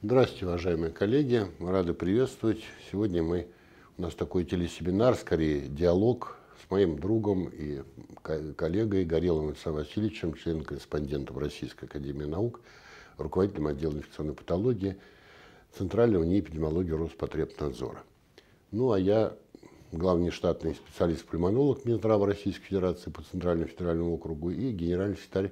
Здравствуйте, уважаемые коллеги. Мы рады приветствовать. Сегодня мы у нас такой телесеминар, скорее диалог с моим другом и коллегой Гореловым Александром Васильевичем, членом-корреспондентом Российской Академии Наук, руководителем отдела инфекционной патологии Центрального НИИ эпидемиологии Роспотребнадзора. Ну а я главный штатный специалист-пульмонолог Минздрава Российской Федерации по Центральному федеральному округу и генеральный секретарь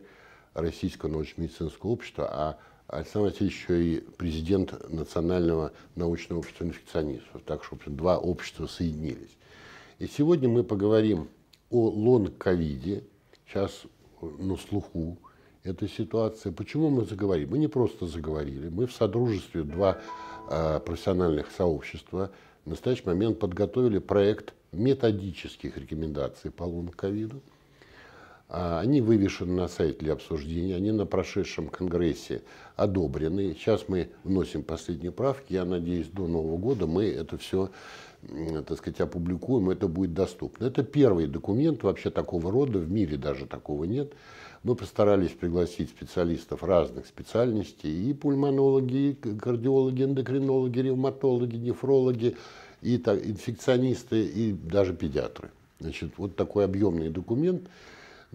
Российского научно-медицинского общества, а Александр Васильевич еще и президент Национального научного общества инфекционистов, так что два общества соединились. И сегодня мы поговорим о лонг-ковиде, сейчас на слуху эта ситуация. Почему мы заговорили? Мы не просто заговорили, мы в содружестве два э, профессиональных сообщества в настоящий момент подготовили проект методических рекомендаций по лонг-ковиду. А, они вывешены на сайте для обсуждения, они на прошедшем конгрессе одобрены. Сейчас мы вносим последние правки. Я надеюсь, до Нового года мы это все так сказать, опубликуем, это будет доступно. Это первый документ вообще такого рода, в мире даже такого нет. Мы постарались пригласить специалистов разных специальностей, и пульмонологи, и кардиологи, эндокринологи, ревматологи, нефрологи, и так, инфекционисты, и даже педиатры. Значит, вот такой объемный документ –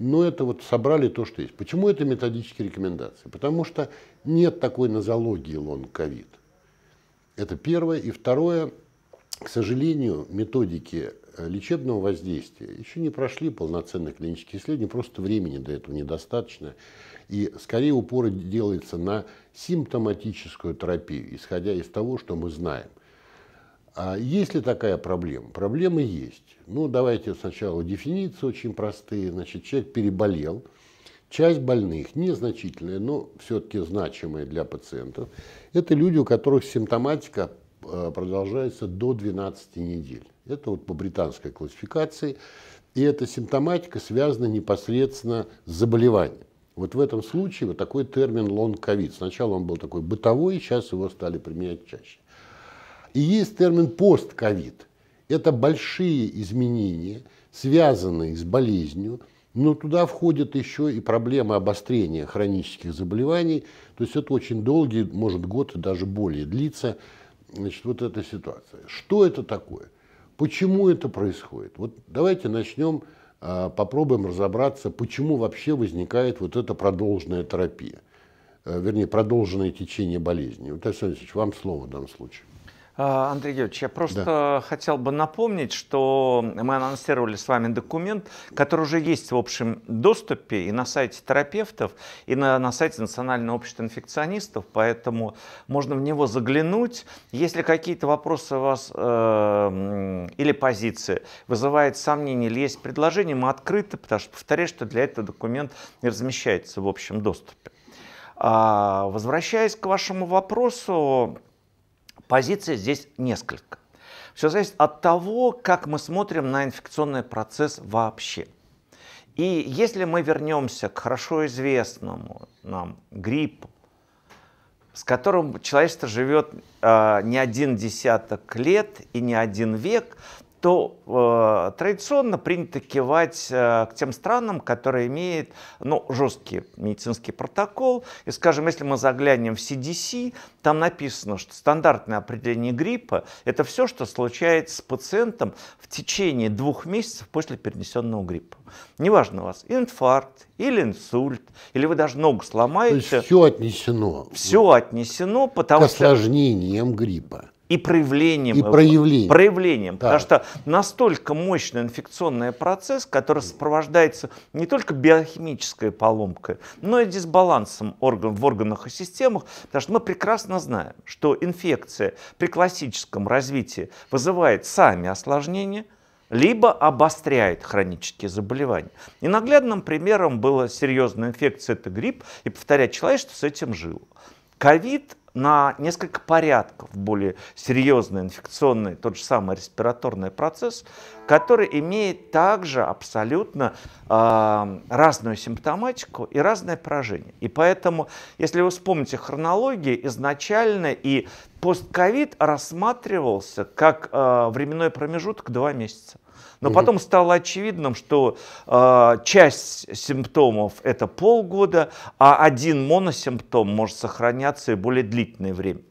но ну, это вот собрали то, что есть. Почему это методические рекомендации? Потому что нет такой нозологии лонг-ковид. Это первое. И второе, к сожалению, методики э, лечебного воздействия еще не прошли полноценных клинических исследований, просто времени до этого недостаточно. И скорее упор делается на симптоматическую терапию, исходя из того, что мы знаем. А есть ли такая проблема? Проблемы есть. Ну, давайте сначала дефиниции очень простые. Значит, человек переболел. Часть больных, незначительная, но все-таки значимая для пациентов, это люди, у которых симптоматика э, продолжается до 12 недель. Это вот по британской классификации. И эта симптоматика связана непосредственно с заболеванием. Вот в этом случае вот такой термин long COVID. Сначала он был такой бытовой, сейчас его стали применять чаще. И есть термин постковид. Это большие изменения, связанные с болезнью, но туда входят еще и проблемы обострения хронических заболеваний. То есть это очень долгий, может год и даже более длится, значит, вот эта ситуация. Что это такое? Почему это происходит? Вот давайте начнем, а, попробуем разобраться, почему вообще возникает вот эта продолженная терапия, э, вернее, продолженное течение болезни. Вот, Александр Алексеевич, вам слово в данном случае. А, Андрей Георгиевич, я просто да. хотел бы напомнить, что мы анонсировали с вами документ, который уже есть в общем доступе и на сайте терапевтов, и на, на сайте Национального общества инфекционистов, поэтому можно в него заглянуть. Если какие-то вопросы у вас э, или позиции вызывают сомнения или есть предложения, мы открыты, потому что, повторяю, что для этого документ не размещается в общем доступе. А, возвращаясь к вашему вопросу, Позиций здесь несколько. Все зависит от того, как мы смотрим на инфекционный процесс вообще. И если мы вернемся к хорошо известному нам гриппу, с которым человечество живет э, а, не один десяток лет и не один век, то э, традиционно принято кивать э, к тем странам, которые имеют ну, жесткий медицинский протокол. И, скажем, если мы заглянем в CDC, там написано, что стандартное определение гриппа – это все, что случается с пациентом в течение двух месяцев после перенесенного гриппа. Неважно у вас инфаркт или инсульт, или вы даже ногу сломаете. То есть все отнесено. Все отнесено, потому к что… К осложнениям гриппа и проявлением. И проявлением. Проявлением, да. потому что настолько мощный инфекционный процесс, который сопровождается не только биохимической поломкой, но и дисбалансом орган, в органах и системах, потому что мы прекрасно знаем, что инфекция при классическом развитии вызывает сами осложнения, либо обостряет хронические заболевания. И наглядным примером была серьезная инфекция, это грипп, и повторять человечество с этим жил, Ковид на несколько порядков более серьезный инфекционный, тот же самый респираторный процесс, который имеет также абсолютно э, разную симптоматику и разное поражение. И поэтому, если вы вспомните хронологии, изначально и постковид рассматривался как э, временной промежуток 2 месяца. Но потом стало очевидным, что э, часть симптомов это полгода, а один моносимптом может сохраняться и более длительное время.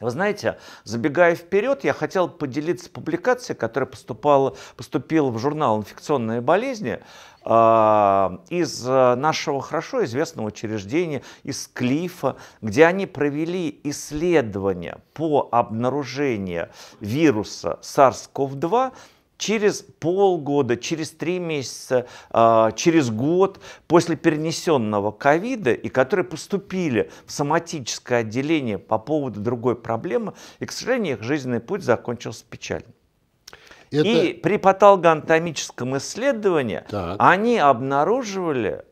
Вы знаете, забегая вперед, я хотел поделиться публикацией, которая поступала, поступила в журнал «Инфекционные болезни» э, из а, нашего хорошо известного учреждения, из Клифа, где они провели исследование по обнаружению вируса SARS-CoV-2 через полгода, через три месяца, а, через год после перенесенного ковида и которые поступили в соматическое отделение по поводу другой проблемы, и, к сожалению, их жизненный путь закончился печально. Это... И при патологоанатомическом исследовании так. они обнаруживали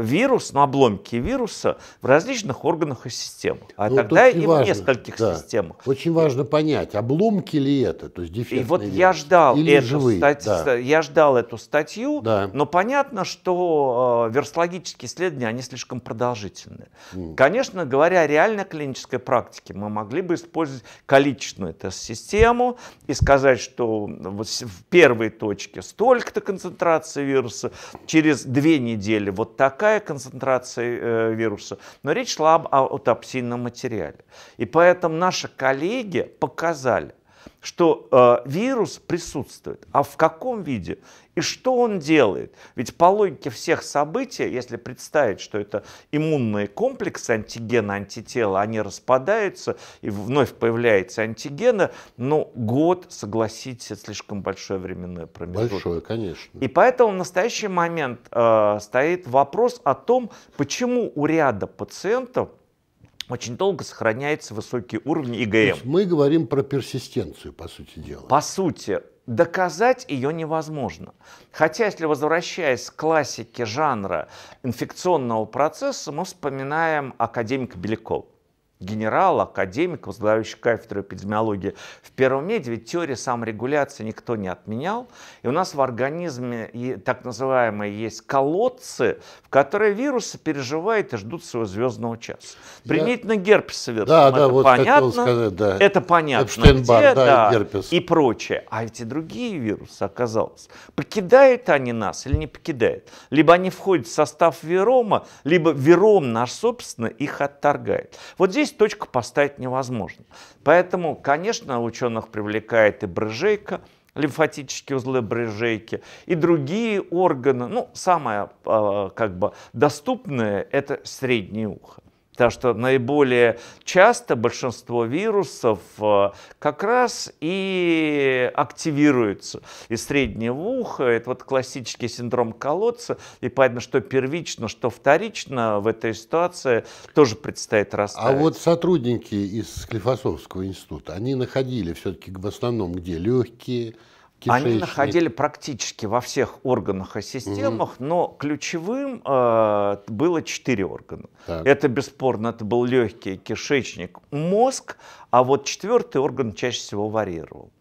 вирус, ну, обломки вируса в различных органах и системах. А ну, тогда и важно, в нескольких да. системах. Очень важно понять, обломки ли это, то есть дефектный И вот вирус, я ждал, или эту живые, стать... да. я ждал эту статью, да. но понятно, что э, а, верслогические исследования, они слишком продолжительные. Mm. Конечно, говоря о реальной клинической практике, мы могли бы использовать количественную тест-систему и сказать, что в первой точке столько-то концентрации вируса, через две недели вот такая, такая концентрация э, вируса, но речь шла об аутопсийном материале. И поэтому наши коллеги показали, что э, вирус присутствует, а в каком виде и что он делает. Ведь по логике всех событий, если представить, что это иммунные комплексы антигена, антитела, они распадаются и вновь появляется антигена, но ну, год, согласитесь, это слишком большое временной промежуток. Большое, конечно. И поэтому в настоящий момент э, стоит вопрос о том, почему у ряда пациентов очень долго сохраняется высокий уровень ИГМ. То есть мы говорим про персистенцию, по сути дела. По сути, доказать ее невозможно. Хотя, если возвращаясь к классике жанра инфекционного процесса, мы вспоминаем академика Белякова генерал, академик, возглавляющий кафедру эпидемиологии в Первом меди, ведь теории саморегуляции никто не отменял. И у нас в организме и так называемые есть колодцы, в которые вирусы переживают и ждут своего звездного часа. Применительно Я... герпес вирусом, да, да, это вот понятно. Сказать, да. Это понятно. Где, да, да, и, герпес. и прочее. А эти другие вирусы, оказалось, покидают они нас или не покидают? Либо они входят в состав вирома, либо виром наш, собственно, их отторгает. Вот здесь Здесь точку поставить невозможно. Поэтому, конечно, ученых привлекает и брыжейка, лимфатические узлы брыжейки и другие органы. Ну, самое а, как бы доступное – это среднее ухо. Потому что наиболее часто большинство вирусов э, как раз и активируются из среднего уха. Это вот классический синдром колодца. И понятно, что первично, что вторично в этой ситуации тоже предстоит а расставить. А вот сотрудники из Склифосовского института, они находили все-таки в основном где легкие, Кишечник. Они находили практически во всех органах и системах, угу. но ключевым э, было четыре органа. Так. Это бесспорно, это был легкий кишечник, мозг, а вот четвертый орган чаще всего варьировал.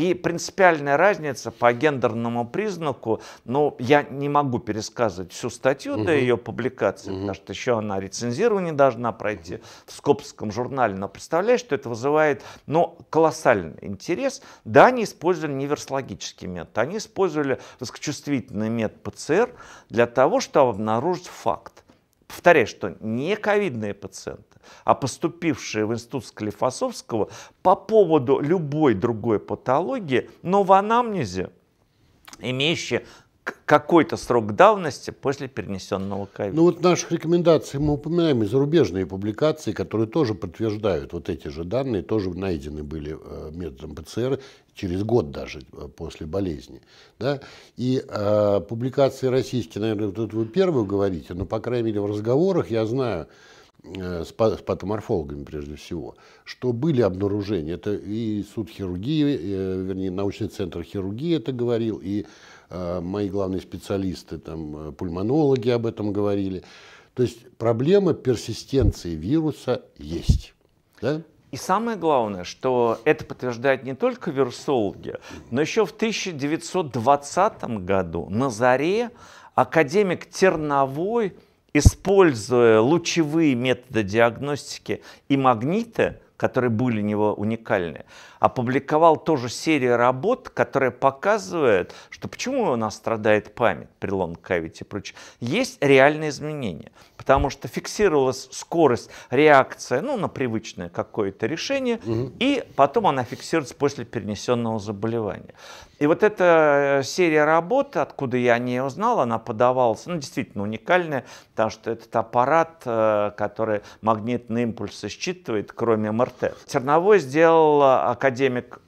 И принципиальная разница по гендерному признаку, ну, я не могу пересказывать всю статью угу. до ее публикации, угу. потому что еще она рецензирование должна пройти угу. в Скопском журнале, но представляешь, что это вызывает, ну, колоссальный интерес. Да, они использовали неверсологический метод, они использовали высокочувствительный метод ПЦР для того, чтобы обнаружить факт. Повторяю, что не ковидные пациенты, а поступившие в институт Склифосовского по поводу любой другой патологии, но в анамнезе, имеющие какой-то срок давности после перенесенного ковида. Ну вот наших рекомендаций мы упоминаем и зарубежные публикации, которые тоже подтверждают вот эти же данные, тоже найдены были э, методом ПЦР через год даже э, после болезни. Да? И э, публикации российские, наверное, вот вы первую говорите, но по крайней мере в разговорах я знаю, Э, с патоморфологами прежде всего, что были обнаружения, это и суд хирургии, э, вернее, научный центр хирургии это говорил, и э, мои главные специалисты, там, пульмонологи об этом говорили. То есть проблема персистенции вируса есть. Да? И самое главное, что это подтверждают не только вирусологи, но еще в 1920 году на заре академик Терновой – используя лучевые методы диагностики и магниты, которые были у него уникальны, опубликовал тоже серию работ, которая показывает, что почему у нас страдает память при лонг-ковиде и прочее. Есть реальные изменения, потому что фиксировалась скорость реакции ну, на привычное какое-то решение, угу. и потом она фиксируется после перенесенного заболевания. И вот эта э, серия работ, откуда я не узнал, она подавалась, ну, действительно уникальная, потому что этот аппарат, э, который магнитные импульсы считывает, кроме МРТ. Терновой сделал а, академик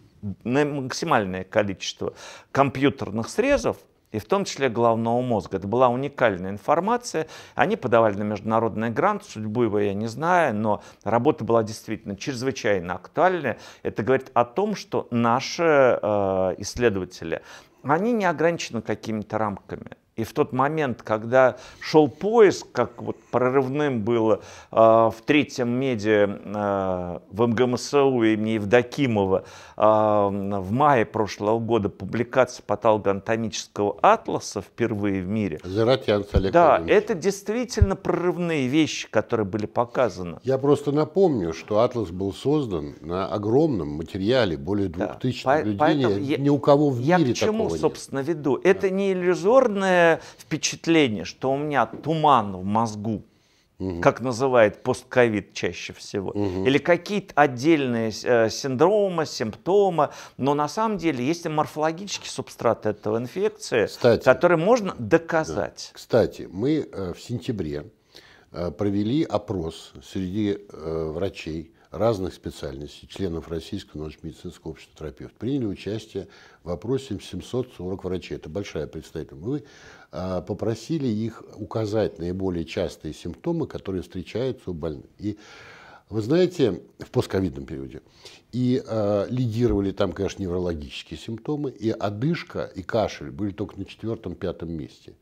на максимальное количество компьютерных срезов, и в том числе головного мозга. Это была уникальная информация. Они подавали на международный грант, судьбу его я не знаю, но работа была действительно чрезвычайно актуальная. Это говорит о том, что наши э, исследователи, они не ограничены какими-то рамками. И в тот момент, когда шел поиск, как вот прорывным было э, а, в третьем меди э, а, в МГМСУ имени Евдокимова э, в мае прошлого года публикация патологоанатомического атласа впервые в мире. Заратянц Олег Да, Владимирович. это действительно прорывные вещи, которые были показаны. Я просто напомню, что атлас был создан на огромном материале, более двух да. тысяч людей, Ни у кого в я мире Я к чему, собственно, нет. веду? Это да. не иллюзорное сильное впечатление, что у меня туман в мозгу, угу. как называет постковид чаще всего, угу. или какие-то отдельные э, синдромы, симптомы, но на самом деле есть и морфологический субстрат этого инфекции, Кстати, который можно доказать. Да. Кстати, мы э, в сентябре э, провели опрос среди э, врачей, разных специальностей, членов Российского научно-медицинского общества терапевт, приняли участие в опросе 740 врачей. Это большая представительная. Мы а, попросили их указать наиболее частые симптомы, которые встречаются у больных. И вы знаете, в постковидном периоде. И э, лидировали там, конечно, неврологические симптомы, и одышка, и кашель были только на четвертом-пятом месте.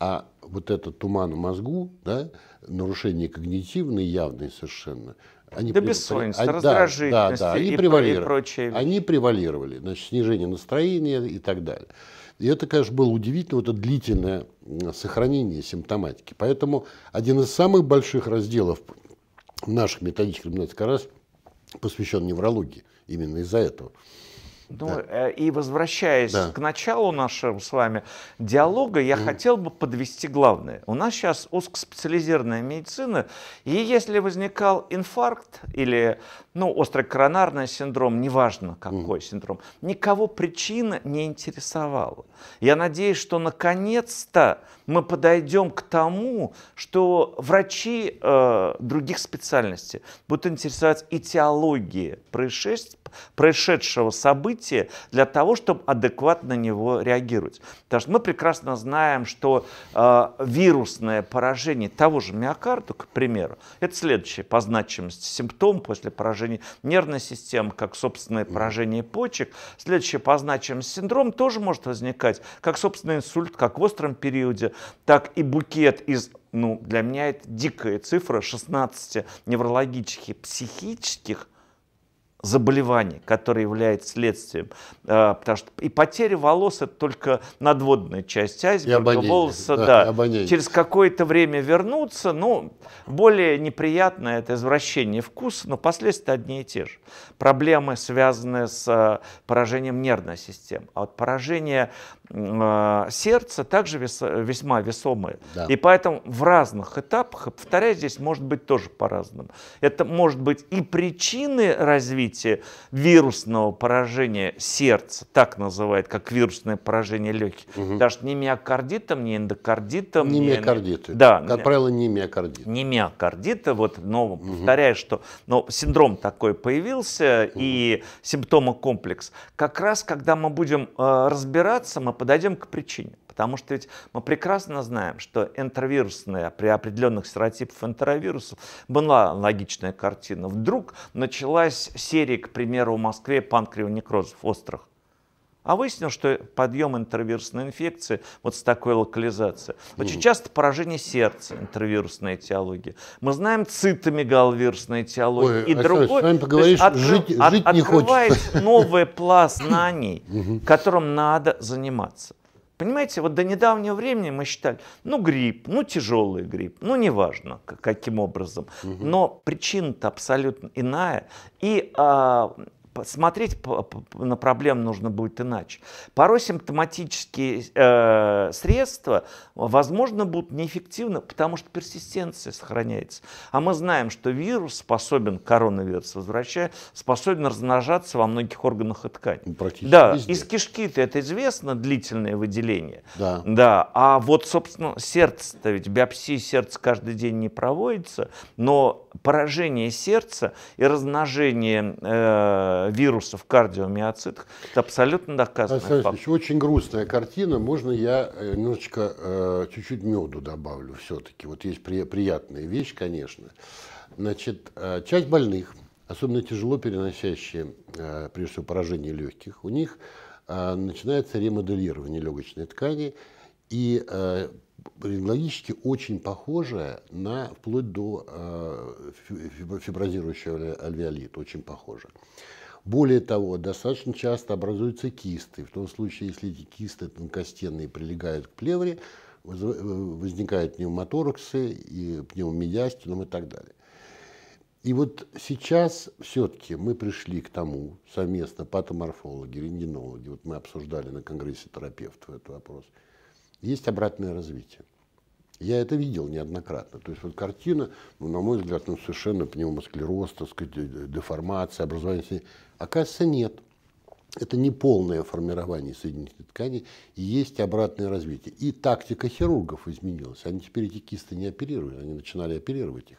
А вот этот туман в мозгу, да, нарушение когнитивное явное совершенно, они да, бессонница, они, раздражительности да, да, да, и, превалировали. прочее. Они превалировали, значит, снижение настроения и так далее. И это, конечно, было удивительно, вот это длительное сохранение симптоматики. Поэтому один из самых больших разделов наших методических как раз посвящен неврологии именно из-за этого. Ну, да. Э, и возвращаясь да. к началу нашего с вами диалога, я mm. хотел бы подвести главное. У нас сейчас узкоспециализированная медицина, и если возникал инфаркт или ну, острый коронарный синдром, неважно какой mm. синдром, никого причина не интересовала. Я надеюсь, что наконец-то мы подойдем к тому, что врачи э, других специальностей будут интересоваться этиологией происшествий, происшедшего события для того, чтобы адекватно на него реагировать. Потому что мы прекрасно знаем, что э, вирусное поражение того же миокарда, к примеру, это следующее по значимости симптом после поражения нервной системы, как собственное поражение почек. Следующее по значимости синдром тоже может возникать как собственный инсульт, как в остром периоде, так и букет из ну, для меня это дикая цифра 16 неврологических, психических заболеваний, которое является следствием. Э, потому что и потеря волос – это только надводная часть айсберга. Волосы, да, да через какое-то время вернуться, Ну, более неприятное – это извращение вкуса, но последствия одни и те же. Проблемы, связанные с э, поражением нервной системы. А вот поражение э, сердца также вес, весьма весомое. Да. И поэтому в разных этапах, повторяю, здесь может быть тоже по-разному. Это может быть и причины развития, развитие вирусного поражения сердца, так называют, как вирусное поражение легких, угу. даже не миокардитом, не эндокардитом. Не, не миокардиты. Да. Как правило, не миокардит. Не миокардиты, вот, но угу. повторяю, что но синдром такой появился угу. и комплекс Как раз, когда мы будем э, разбираться, мы подойдем к причине. Потому что ведь мы прекрасно знаем, что энтеровирусная, при определенных серотипах энтеровирусов была аналогичная картина. Вдруг началась серия, к примеру, в Москве панкреонекрозов острых. А выяснилось, что подъем интервирусной инфекции вот с такой локализацией. Очень часто поражение сердца, интервирусная этиология. Мы знаем цитомегаловирусная этиология. и Александр, другой, с вами поговоришь, есть, жить, от, жить от, не хочется. новый пласт знаний, которым надо заниматься. Понимаете, вот до недавнего времени мы считали, ну грипп, ну тяжелый грипп, ну неважно каким образом, угу. но причина-то абсолютно иная. И а, смотреть на проблему нужно будет иначе. Порой симптоматические э, средства, возможно, будут неэффективны, потому что персистенция сохраняется. А мы знаем, что вирус способен, коронавирус возвращая, способен размножаться во многих органах и тканях. Ну, практически да, везде. из кишки-то это известно, длительное выделение. Да. да. А вот, собственно, сердце-то ведь биопсии сердца каждый день не проводится, но поражение сердца и размножение э, вирусов в кардиомиоцитах, это абсолютно доказано. Александр очень грустная картина. Можно я немножечко, чуть-чуть меду добавлю все-таки? Вот есть приятная вещь, конечно. Значит, часть больных, особенно тяжело переносящие, прежде всего, поражение легких, у них начинается ремоделирование легочной ткани, и рентгенологически очень похожая на вплоть до э, фиброзирующего альвеолита, очень похожая. Более того, достаточно часто образуются кисты. В том случае, если эти кисты тонкостенные прилегают к плевре, э, возникают пневмотораксы и пневмомедиастинум и так далее. И вот сейчас все-таки мы пришли к тому совместно патоморфологи, рентгенологи, вот мы обсуждали на конгрессе терапевтов этот вопрос, есть обратное развитие. Я это видел неоднократно. То есть вот картина, ну, на мой взгляд, ну, совершенно пневмосклероз, так сказать, деформация, образование Оказывается, нет. Это не полное формирование соединительных тканей, есть обратное развитие. И тактика хирургов изменилась. Они теперь эти кисты не оперируют, они начинали оперировать их.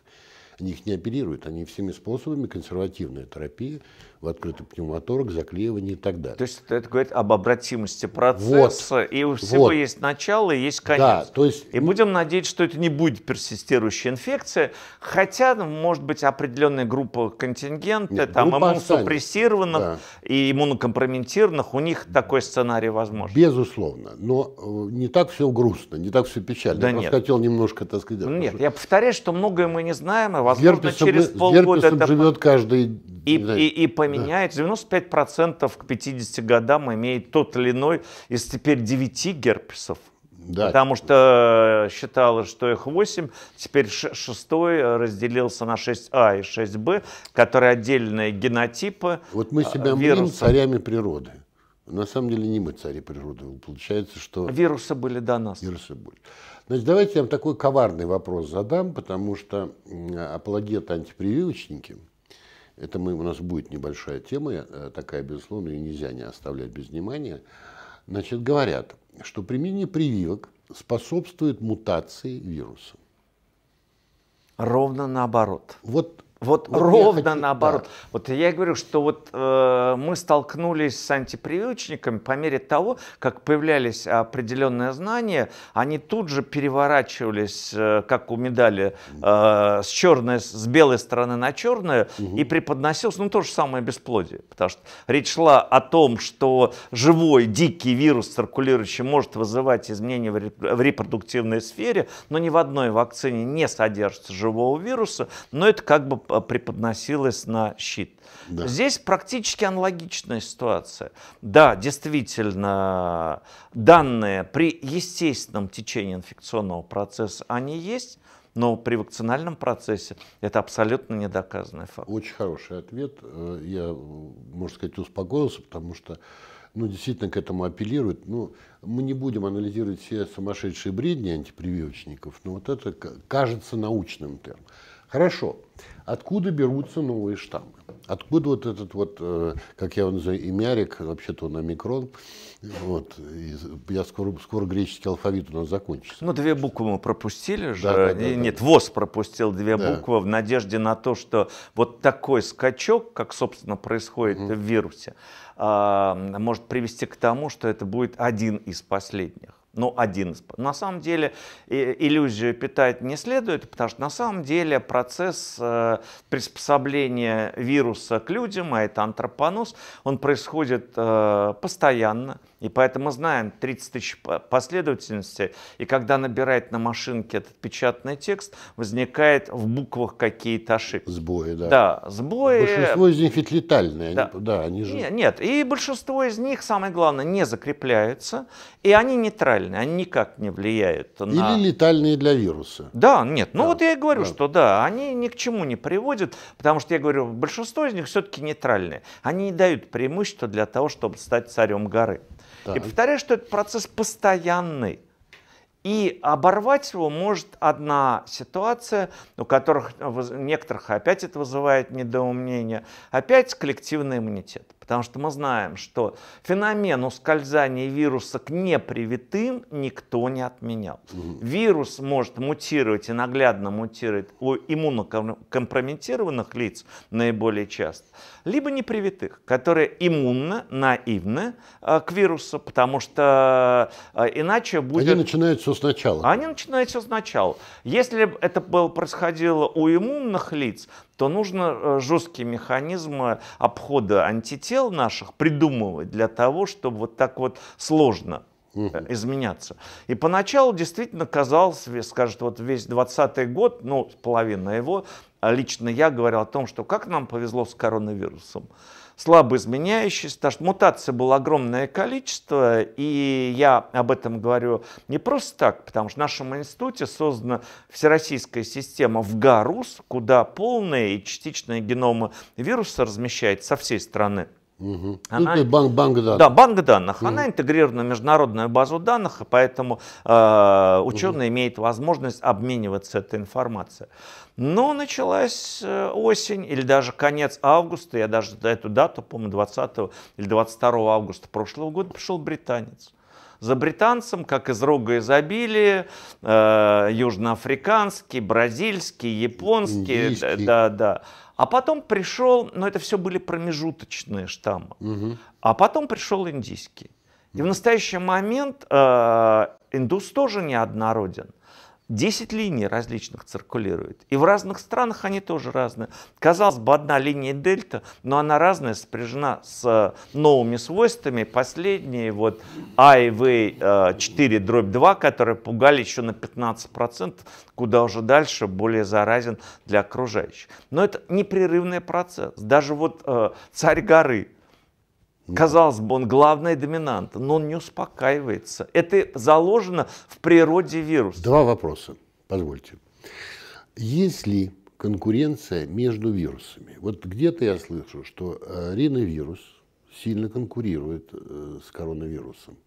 Они их не оперируют, они всеми способами, консервативная терапия, в открытый пневмоторакс, заклеивание и так далее. То есть это говорит об обратимости процесса, вот, и у всего вот. есть начало и есть конец. Да, то есть... И будем надеяться, что это не будет персистирующая инфекция, хотя, ну, может быть, определенная группа контингента, Нет, там группа иммуносупрессированных да. и иммунокомпрометированных, у них такой сценарий возможен. Безусловно, но э, не так все грустно, не так все печально. Да я нет. хотел немножко, это сказать... Ну нет, я повторяю, что многое мы не знаем, и, возможно, через полгода... С герпесом это... живет каждый... И, и, и, и по меняется. 95% к 50 годам имеет тот или иной из теперь 9 герпесов. Да. Потому что э, считалось, что их 8, теперь 6 э, разделился на 6А и 6Б, которые отдельные генотипы Вот мы э, себя вируса. мним царями природы. На самом деле не мы цари природы. Получается, что... Вирусы были до нас. Вирусы были. Значит, давайте я вам такой коварный вопрос задам, потому что апологеты антипрививочники это мы, у нас будет небольшая тема, э, такая, безусловно, ее нельзя не оставлять без внимания. Значит, говорят, что применение прививок способствует мутации вируса. Ровно наоборот. Вот вот, вот ровно хочу, наоборот. Да. Вот я говорю, что вот э, мы столкнулись с антипрививочниками по мере того, как появлялись определенные знания, они тут же переворачивались, э, как у медали, э, с черной, с белой стороны на черную, угу. и преподносилось, ну, то же самое бесплодие. Потому что речь шла о том, что живой, дикий вирус, циркулирующий, может вызывать изменения в репродуктивной сфере, но ни в одной вакцине не содержится живого вируса, но это как бы преподносилось на щит. Да. Здесь практически аналогичная ситуация. Да, действительно, данные при естественном течении инфекционного процесса, они есть, но при вакцинальном процессе это абсолютно недоказанный факт. Очень хороший ответ. Э, я, можно сказать, успокоился, потому что ну, действительно к этому апеллируют. Ну, мы не будем анализировать все сумасшедшие бредни антипрививочников, но вот это кажется научным термином. Хорошо. Откуда берутся новые штаммы? Откуда вот этот вот, э, как я его называю, имярик, вообще-то он омикрон, вот, я скоро, скоро греческий алфавит у нас закончится. Ну, две буквы мы пропустили же, да, да, да, нет, да. ВОЗ пропустил две да. буквы в надежде на то, что вот такой скачок, как, собственно, происходит угу. в вирусе, а, может привести к тому, что это будет один из последних. Ну, один На самом деле э, иллюзию питать не следует, потому что на самом деле процесс э, приспособления вируса к людям, а это антропонос, он происходит э, постоянно. И поэтому знаем 30 тысяч последовательностей, и когда набирает на машинке этот печатный текст, возникает в буквах какие-то ошибки. Сбои, да. Да, сбои. Большинство из них ведь летальные. Да, они, да, они же... Нет, нет, и большинство из них, самое главное, не закрепляются, и они нейтральные, они никак не влияют на... Или летальные для вируса. Да, нет, ну да. вот я и говорю, да. что да, они ни к чему не приводят, потому что я говорю, большинство из них все-таки нейтральные. Они не дают преимущества для того, чтобы стать царем горы. Так. И повторяю, что это процесс постоянный. И оборвать его может одна ситуация, у которых э, некоторых опять это вызывает недоумение, опять коллективный иммунитет. Потому что мы знаем, что феномен ускользания вируса к непривитым никто не отменял. Вирус может мутировать и наглядно мутировать у иммунокомпрометированных лиц наиболее часто, либо непривитых, которые иммунно, наивны э, к вирусу, потому что э, иначе будет... Они начинают все сначала. Они начинают все сначала. Если это было, происходило у иммунных лиц, то нужно э, жесткие механизмы обхода антител наших придумывать для того, чтобы вот так вот сложно э, изменяться. И поначалу действительно казалось, скажет, вот весь двадцатый год, ну, половина его, э, лично я говорил о том, что как нам повезло с коронавирусом слабо изменяющийся, потому что мутаций было огромное количество, и я об этом говорю не просто так, потому что в нашем институте создана всероссийская система ВГАРУС, куда полные и частичные геномы вируса размещают со всей страны. Угу. Она, ну, банк, банк данных. Да, банк данных. Она интегрирована в международную базу данных, и поэтому э, ученый имеет возможность обмениваться этой информацией. Но ну, началась э, осень или даже конец августа, я даже эту дату помню, 20 или 22 августа прошлого года пришел британец за британцем, как из рога изобилия, э, южноафриканский, бразильский, японский, да, да. А потом пришел, но это все были промежуточные штаммы. Угу. А потом пришел индийский. И в настоящий момент э, индус тоже неоднороден. 10 линий различных циркулирует. И в разных странах они тоже разные. Казалось бы, одна линия дельта, но она разная, сопряжена с э, новыми свойствами. Последние, вот IV а 4 э, дробь 2, которые пугали еще на 15%, куда уже дальше более заразен для окружающих. Но это непрерывный процесс. Даже вот э, царь горы – Казалось бы, он главный доминант, но он не успокаивается. Это заложено в природе вируса. Два вопроса, позвольте. Есть ли конкуренция между вирусами? Вот где-то я слышу, что э, риновирус сильно конкурирует э, с коронавирусом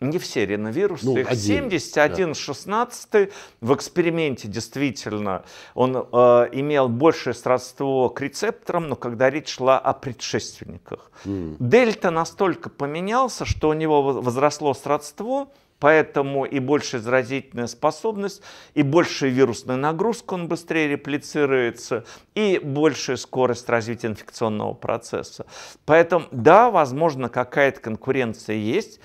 не все рентовирусы, ну, их один, 71, да. 16. В эксперименте действительно он э, имел большее сродство к рецепторам, но когда речь шла о предшественниках. Mm. Дельта настолько поменялся, что у него возросло сродство, Поэтому и большая заразительная способность, и большая вирусная нагрузка, он быстрее реплицируется, и большая скорость развития инфекционного процесса. Поэтому, да, возможно, какая-то конкуренция есть,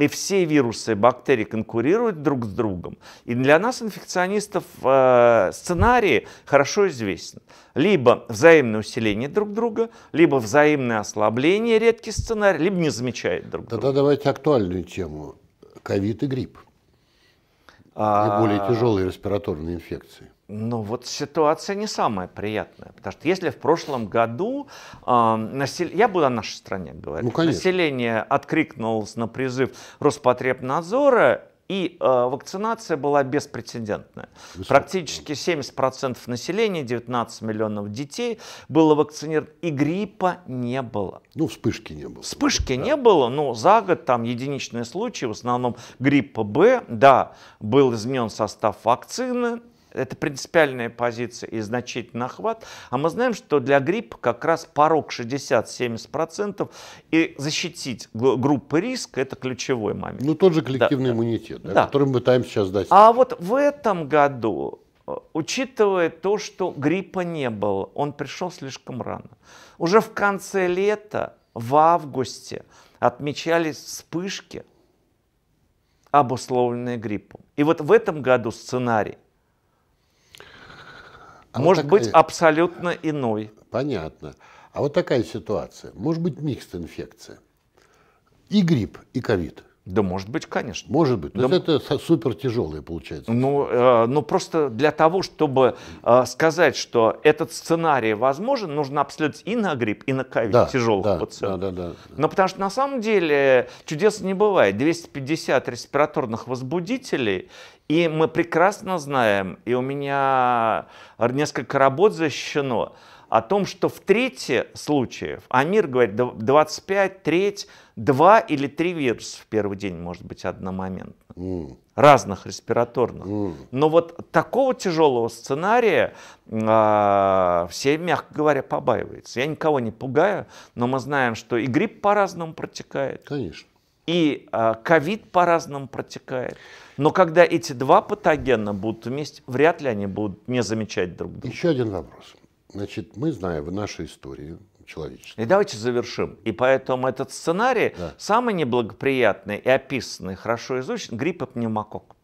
и все вирусы, бактерии конкурируют друг с другом. И для нас, инфекционистов, э, сценарий хорошо известен. Либо взаимное усиление друг друга, либо взаимное ослабление, редкий сценарий, либо не замечает друг Тогда друга. Тогда давайте актуальную тему. Ковид и грипп. А, и более тяжелые респираторные инфекции. Но вот ситуация не самая приятная, потому что если в прошлом году э, насел... я буду о нашей стране говорить, ну, население откликнулось на призыв Роспотребнадзора, и э, вакцинация была беспрецедентная. Высоко. Практически 70% населения, 19 миллионов детей было вакцинировано, и гриппа не было. Ну, вспышки не было. Вспышки да. не было, но за год там единичные случаи, в основном гриппа Б, да, был изменен состав вакцины, это принципиальная позиция и значительный охват. А мы знаем, что для гриппа как раз порог 60-70%. И защитить группы риска – это ключевой момент. Ну, тот же коллективный да, иммунитет, да, да. который мы пытаемся сейчас дать. А вот в этом году, э, учитывая то, что гриппа не было, он пришел слишком рано. Уже в конце лета, в августе, отмечались вспышки, обусловленные гриппом. И вот в этом году сценарий – а может вот такая... быть абсолютно иной. Понятно. А вот такая ситуация. Может быть микс инфекция. И грипп, и ковид. Да, может быть, конечно. Может быть. Но да. это супер тяжелое получается. Ну, э, ну, просто для того, чтобы э, сказать, что этот сценарий возможен, нужно обследовать и на грипп, и на ковид да, тяжелых да, пациентов. Да, да, да. Но ну, потому что на самом деле чудес не бывает. 250 респираторных возбудителей и мы прекрасно знаем, и у меня несколько работ защищено, о том, что в трети случаев, а мир говорит 25, треть, два или три вируса в первый день может быть одномоментно. Mm. Разных респираторных. Mm. Но вот такого тяжелого сценария э, все, мягко говоря, побаиваются. Я никого не пугаю, но мы знаем, что и грипп по-разному протекает. Конечно. И а, ковид э, по-разному протекает. Но когда эти два патогена будут вместе, вряд ли они будут не замечать друг друга. Еще один вопрос. Значит, мы знаем в нашей истории человечества. И давайте завершим. И поэтому этот сценарий да. самый неблагоприятный и описанный, хорошо изучен, грипп и пневмокок.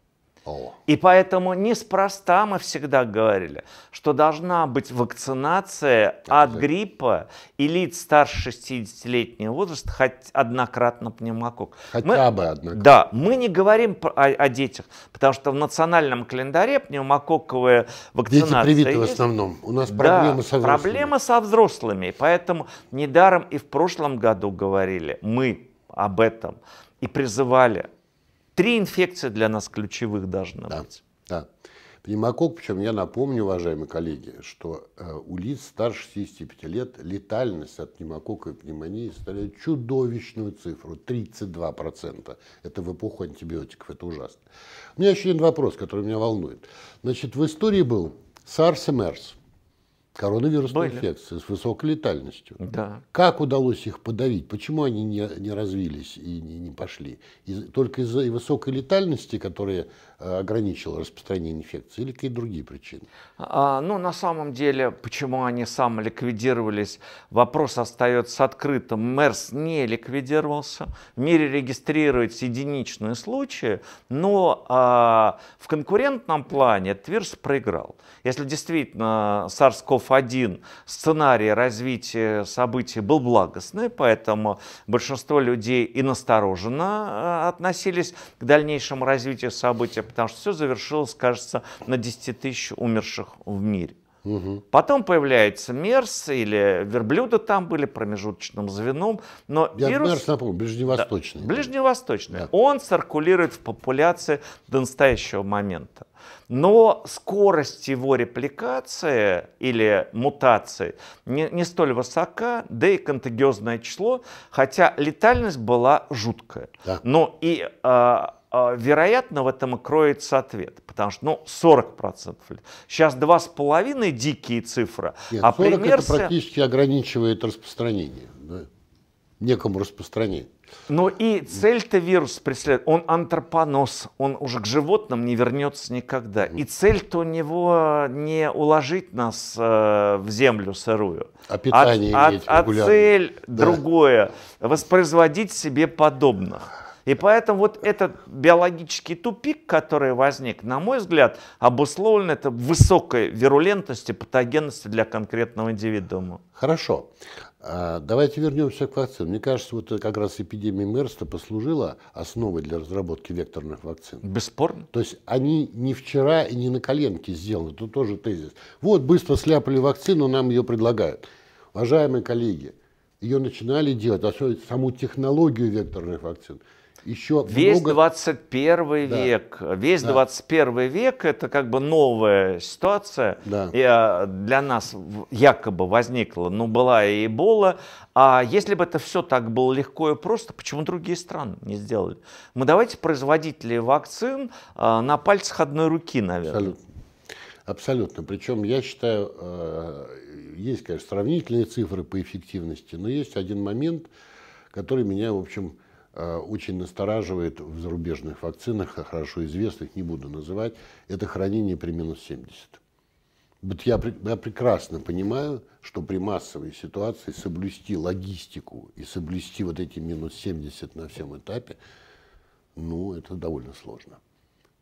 И поэтому неспроста мы всегда говорили, что должна быть вакцинация от гриппа и лиц старше 60-летнего возраста хоть однократно пневмокок. Хотя мы, бы однократно. Да, мы не говорим о, о детях, потому что в национальном календаре пневмококковая вакцинация Дети привиты есть. в основном. У нас да, проблемы со взрослыми. проблемы со взрослыми. Поэтому недаром и в прошлом году говорили мы об этом и призывали Три инфекции для нас ключевых должны да, быть. Да. Пневмокок, причем я напомню, уважаемые коллеги, что э, у лиц старше 65 лет летальность от пневмокока и пневмонии составляет чудовищную цифру 32%. Это в эпоху антибиотиков, это ужасно. У меня еще один вопрос, который меня волнует. Значит, в истории был SARS и MERS коронавирусной Были. инфекции с высокой летальностью. Да. Как удалось их подавить? Почему они не, не развились и не, не пошли? Из, только из-за высокой летальности, которая ограничило распространение инфекции или какие-то другие причины? А, ну, на самом деле, почему они ликвидировались? вопрос остается открытым. МЕРС не ликвидировался. В мире регистрируются единичные случаи, но а, в конкурентном плане Тверс проиграл. Если действительно SARS-CoV-1 сценарий развития событий был благостный, поэтому большинство людей и настороженно а, относились к дальнейшему развитию событий, потому что все завершилось, кажется, на 10 тысяч умерших в мире. Потом появляется мерс или верблюда там были промежуточным звеном, но Я вирус... Мерс, напомню, ближневосточный. Да, ближневосточный. Да. Он циркулирует в популяции до настоящего момента. Но скорость его репликации или мутации не, не столь высока, да и контагиозное число, хотя летальность была жуткая. Да. Но и э, а, вероятно, в этом и кроется ответ, потому что, ну, 40%. Сейчас 2,5 дикие цифры, Нет, а 40 пример... это практически ограничивает распространение, да? некому распространению. Но ну и цель-то вирус преследует, он антропонос, он уже к животным не вернется никогда. И цель-то у него не уложить нас э, в землю сырую. А питание а, а иметь а, а цель да. другое, воспроизводить себе подобных. И поэтому вот этот биологический тупик, который возник, на мой взгляд, обусловлен это высокой вирулентностью, патогенностью для конкретного индивидуума. Хорошо. А, давайте вернемся к вакцинам. Мне кажется, вот как раз эпидемия МЕРСТа послужила основой для разработки векторных вакцин. Бесспорно. То есть они не вчера и не на коленке сделаны. Тут тоже тезис. Вот, быстро сляпали вакцину, нам ее предлагают. Уважаемые коллеги, ее начинали делать, особенно саму технологию векторных вакцин – еще весь много... 21 да. век, весь да. 21 век это как бы новая ситуация да. и, а, для нас якобы возникла, но ну, была и Эбола, а если бы это все так было легко и просто, почему другие страны не сделали? Мы давайте производители вакцин а, на пальцах одной руки, наверное. Абсолютно. Абсолютно. Причем, я считаю, а, есть, конечно, сравнительные цифры по эффективности, но есть один момент, который меня, в общем, Э, очень настораживает в зарубежных вакцинах, а хорошо известных, не буду называть, это хранение при минус 70. Вот я, я прекрасно понимаю, что при массовой ситуации соблюсти логистику и соблюсти вот эти минус 70 на всем этапе, ну, это довольно сложно.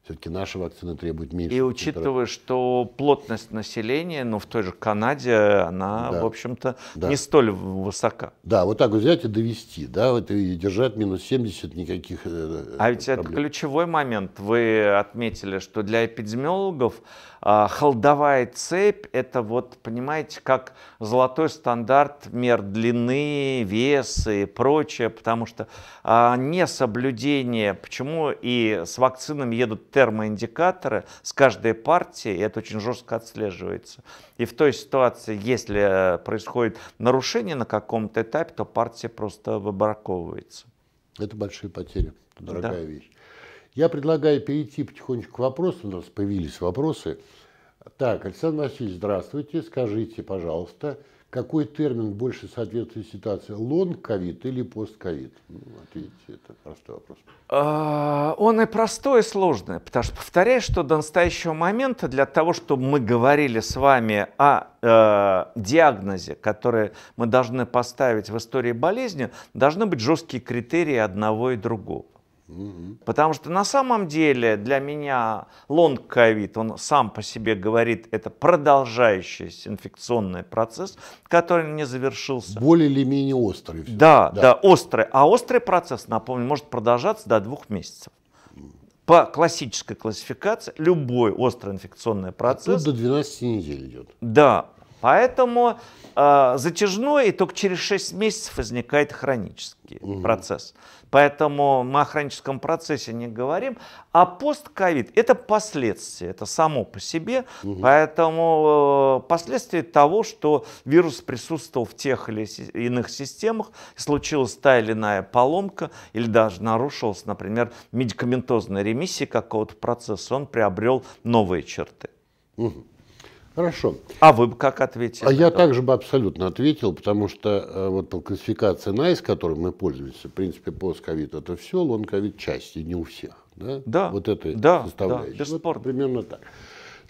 Все-таки наши вакцины требует меньше. И учитывая, что плотность населения, ну, в той же Канаде, она, да. в общем-то, да. не столь высока. Да, вот так вот взять и довести, да, вот и держать минус 70 никаких э, А ведь это ключевой момент. Вы отметили, что для эпидемиологов а, Холдовая цепь – это вот, понимаете, как золотой стандарт мер длины, веса и прочее, потому что а, несоблюдение, почему и с вакцинами едут термоиндикаторы с каждой партии, это очень жестко отслеживается. И в той ситуации, если происходит нарушение на каком-то этапе, то партия просто выбраковывается. Это большие потери, дорогая да. вещь. Я предлагаю перейти потихонечку к вопросам. У нас появились вопросы. Так, Александр Васильевич, здравствуйте. Скажите, пожалуйста, какой термин больше соответствует ситуации? Лонг ковид или пост ковид? Ну, ответьте, это простой вопрос. А, он и простой, и сложный, потому что, повторяю, что до настоящего момента для того, чтобы мы говорили с вами о э, диагнозе, который мы должны поставить в истории болезни, должны быть жесткие критерии одного и другого. Потому что на самом деле для меня лонг ковид, он сам по себе говорит, это продолжающийся инфекционный процесс, который не завершился. Более или менее острый. Да, да, да, острый. А острый процесс, напомню, может продолжаться до двух месяцев. По классической классификации любой острый инфекционный процесс... Тут до 12 недель идет. Да, Поэтому э, затяжной, и только через 6 месяцев возникает хронический угу. процесс. Поэтому мы о хроническом процессе не говорим. А постковид – это последствия, это само по себе. Угу. Поэтому э, последствия того, что вирус присутствовал в тех или иных системах, случилась та или иная поломка, или даже нарушилась, например, медикаментозная ремиссия какого-то процесса, он приобрел новые черты. Угу. Хорошо. А вы бы как ответили? А я также бы абсолютно ответил, потому что э, вот по классификации NICE, которой мы пользуемся, в принципе, постковид это все, лонковид части, не у всех. Да? да. Вот это да, составляющая. Да, Вот примерно так.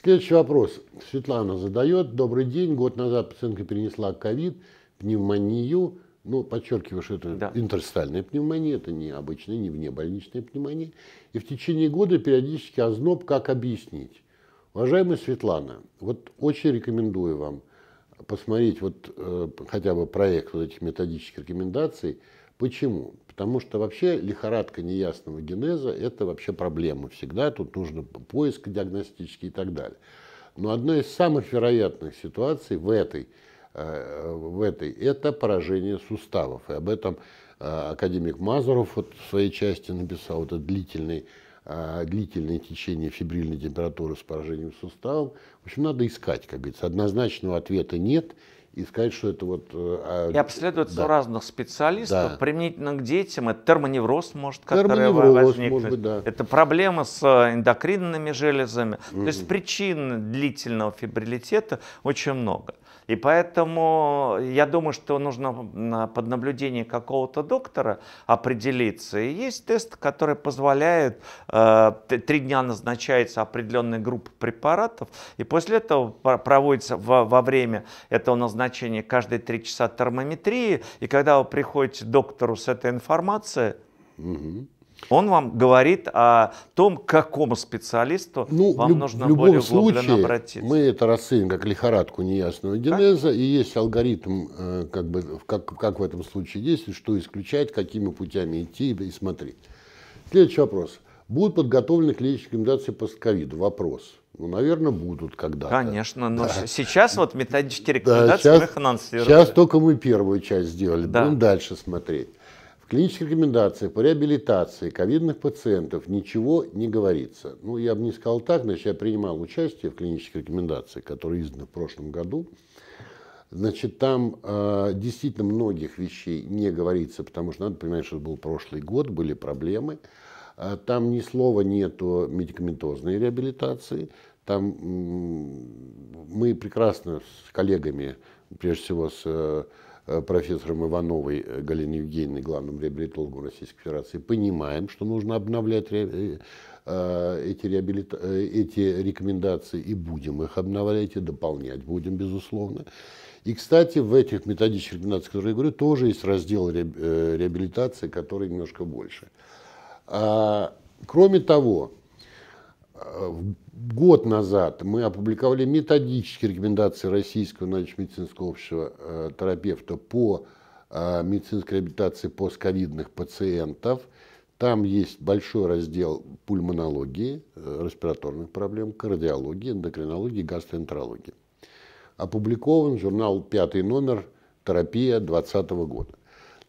Следующий вопрос. Светлана задает. Добрый день. Год назад пациентка перенесла ковид, пневмонию. Ну, подчеркиваю, что это да. интерстальная пневмония, это не обычная, не вне больничная пневмония. И в течение года периодически озноб, как объяснить? Уважаемая Светлана, вот очень рекомендую вам посмотреть вот э, хотя бы проект вот этих методических рекомендаций. Почему? Потому что вообще лихорадка неясного генеза – это вообще проблема всегда. Тут нужно поиск диагностический и так далее. Но одна из самых вероятных ситуаций в этой, э, в этой – это поражение суставов. И об этом э, академик Мазуров вот в своей части написал вот этот длительный а, длительное течение фибрильной температуры с поражением суставов. В общем, надо искать, как говорится. Однозначного ответа нет и сказать, что это вот... Э, а, и обследовать да. разных специалистов, да. применительно к детям, это термоневроз может термоневроз, возникнуть. Может быть, да. Это проблема с э, эндокринными железами. Mm-hmm. То есть причин длительного фибрилитета очень много. И поэтому э, я думаю, что нужно под наблюдение какого-то доктора определиться. И есть тест, который позволяет, три дня назначается определенная группа препаратов, и после этого проводится во время этого назначения назначение каждые три часа термометрии, и когда вы приходите к доктору с этой информацией, угу. Он вам говорит о том, к какому специалисту ну, вам люб, нужно в любом более углубленно случае, обратиться. Мы это расценим как лихорадку неясного генеза, как? и есть алгоритм, э, как, бы, как, как в этом случае действовать, что исключать, какими путями идти и смотреть. Следующий вопрос. Будут подготовлены клинические рекомендации по ковиду? Вопрос. Ну, наверное, будут когда-то. Конечно, но да. сейчас вот методические рекомендации да, сейчас, мы Сейчас только мы первую часть сделали, да. будем дальше смотреть. В клинических рекомендациях по реабилитации ковидных пациентов ничего не говорится. Ну, я бы не сказал так, значит, я принимал участие в клинических рекомендациях, которые изданы в прошлом году. Значит, там э, действительно многих вещей не говорится, потому что надо понимать, что это был прошлый год, были проблемы. А там ни слова нету медикаментозной реабилитации. Там мы прекрасно с коллегами, прежде всего с э, профессором Ивановой э, Галиной Евгеньевной, главным реабилитологом Российской Федерации, понимаем, что нужно обновлять ре... Э, а, эти, реабилита... эти рекомендации и будем их обновлять и дополнять будем, безусловно. И, кстати, в этих методических рекомендациях, которые я говорю, тоже есть раздел реабилитации, который немножко больше. А, кроме того, э, год назад мы опубликовали методические рекомендации Российского научно-медицинского общества э, терапевта по э, медицинской реабилитации постковидных пациентов. Там есть большой раздел пульмонологии, респираторных проблем, кардиологии, эндокринологии, гастроэнтерологии. Опубликован журнал «Пятый номер. Терапия 2020 года».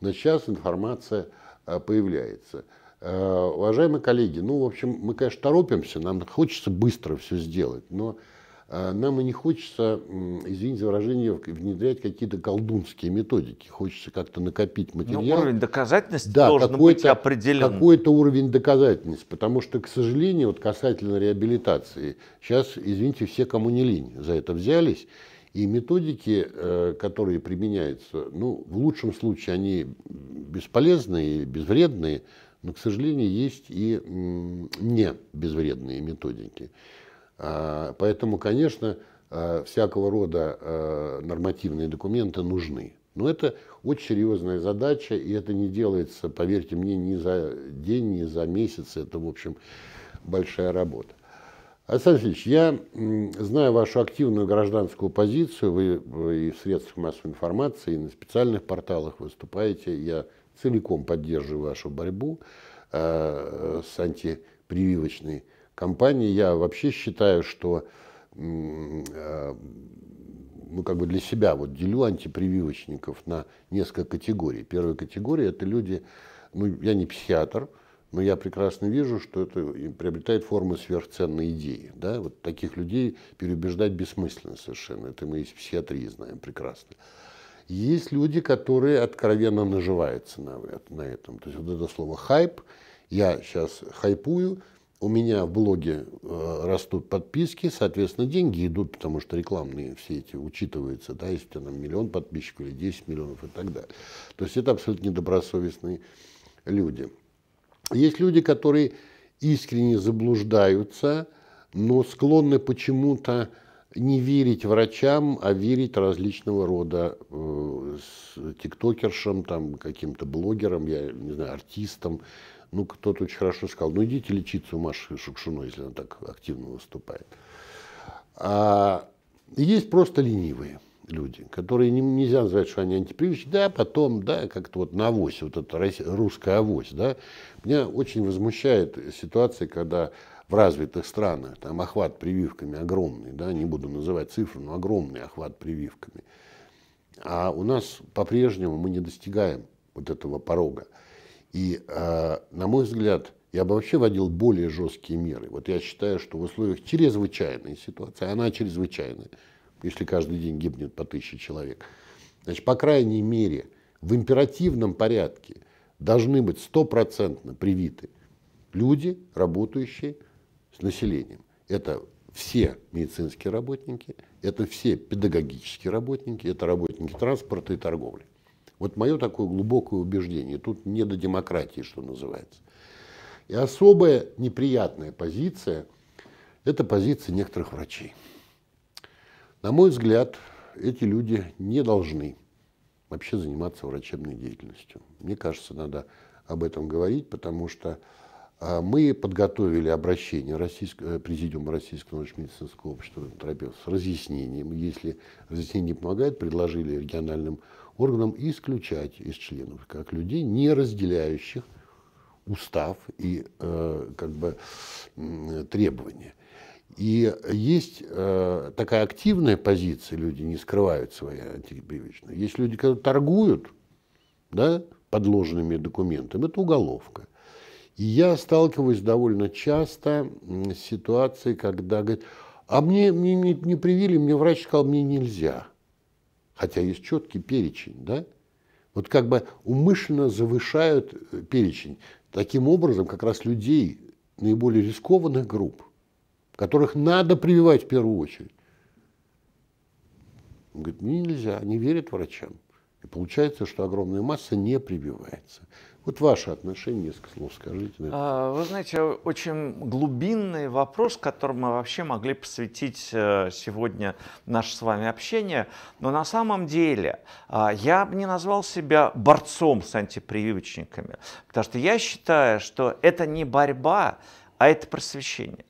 Но сейчас информация появляется – Э, уважаемые коллеги, ну, в общем, мы, конечно, торопимся, нам хочется быстро все сделать, но э, нам и не хочется, извините за выражение, внедрять какие-то колдунские методики. Хочется как-то накопить ну, материал. Но уровень доказательности да, должен быть определен. Какой-то уровень доказательности, потому что, к сожалению, вот касательно реабилитации, сейчас, извините, все, кому не лень, за это взялись. И методики, э, которые применяются, ну, в лучшем случае они бесполезные, безвредные, но, к сожалению, есть и не безвредные методики. А, поэтому, конечно, а, всякого рода а, нормативные документы нужны. Но это очень серьезная задача, и это не делается, поверьте мне, ни за день, ни за месяц. Это, в общем, большая работа. Александр Васильевич, я знаю вашу активную гражданскую позицию. Вы э, и в средствах массовой информации, и на специальных порталах выступаете. Я целиком поддерживаю вашу борьбу э, с антипрививочной кампанией. Я вообще считаю, что э, ну, как бы для себя вот делю антипрививочников на несколько категорий. Первая категория – это люди, ну, я не психиатр, но я прекрасно вижу, что это приобретает формы сверхценной идеи. Да? Вот таких людей переубеждать бессмысленно совершенно. Это мы из психиатрии знаем прекрасно. Есть люди, которые откровенно наживаются на, на этом. То есть вот это слово «хайп», я сейчас хайпую, у меня в блоге э, растут подписки, соответственно, деньги идут, потому что рекламные все эти учитываются, да, если у тебя там миллион подписчиков или 10 миллионов и так далее. То есть это абсолютно недобросовестные люди. Есть люди, которые искренне заблуждаются, но склонны почему-то не верить врачам, а верить различного рода э, с тиктокершам, там, каким-то блогерам, я не знаю, артистам. Ну, кто-то очень хорошо сказал, ну, идите лечиться у Маши Шукшиной, если она так активно выступает. А есть просто ленивые люди, которые не, нельзя назвать, что они антипривычные, да, потом, да, как-то вот на авось, вот эта русская авось, да. Меня очень возмущает ситуация, когда в развитых странах, там охват прививками огромный, да, не буду называть цифру, но огромный охват прививками. А у нас по-прежнему мы не достигаем вот этого порога. И, э, на мой взгляд, я бы вообще вводил более жесткие меры. Вот я считаю, что в условиях чрезвычайной ситуации, она чрезвычайная, если каждый день гибнет по тысяче человек, значит, по крайней мере, в императивном порядке должны быть стопроцентно привиты люди, работающие с населением. Это все медицинские работники, это все педагогические работники, это работники транспорта и торговли. Вот мое такое глубокое убеждение, тут не до демократии, что называется. И особая неприятная позиция – это позиция некоторых врачей. На мой взгляд, эти люди не должны вообще заниматься врачебной деятельностью. Мне кажется, надо об этом говорить, потому что а мы подготовили обращение Российского, э, Президиума Российского научно-медицинского общества терапевтов с разъяснением. Если разъяснение не помогает, предложили региональным органам исключать из членов как людей, не разделяющих устав и э, как бы требования. И есть э, такая активная позиция, люди не скрывают свои антипривычные. Есть люди, которые торгуют да, подложенными документами, это уголовка я сталкиваюсь довольно часто с ситуацией, когда говорят, а мне, мне не, не привили, мне врач сказал, мне нельзя. Хотя есть четкий перечень, да? Вот как бы умышленно завышают э, перечень. Таким образом, как раз людей наиболее рискованных групп, которых надо прививать в первую очередь. Он говорит, мне нельзя, не верят врачам. И получается, что огромная масса не прививается. Вот ваше отношение, несколько слов скажите. Да? А, вы знаете, очень глубинный вопрос, которому мы вообще могли посвятить э, сегодня наше с вами общение. Но на самом деле а, я бы не назвал себя борцом с антипрививочниками, потому что я считаю, что это не борьба, а это просвещение.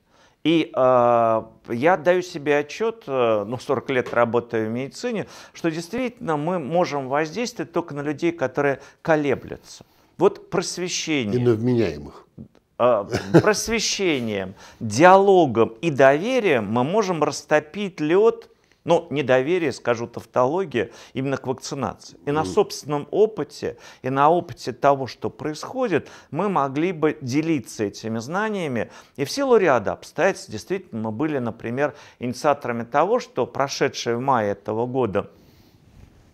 И э, я даю себе отчет, э, ну, 40 лет работаю в медицине, что действительно мы можем воздействовать только на людей, которые колеблются. Вот просвещение. И на вменяемых. А, просвещением, диалогом и доверием мы можем растопить лед, ну, недоверие, скажу, тавтология, именно к вакцинации. И на собственном опыте, и на опыте того, что происходит, мы могли бы делиться этими знаниями. И в силу ряда обстоятельств действительно мы были, например, инициаторами того, что прошедший в мае этого года –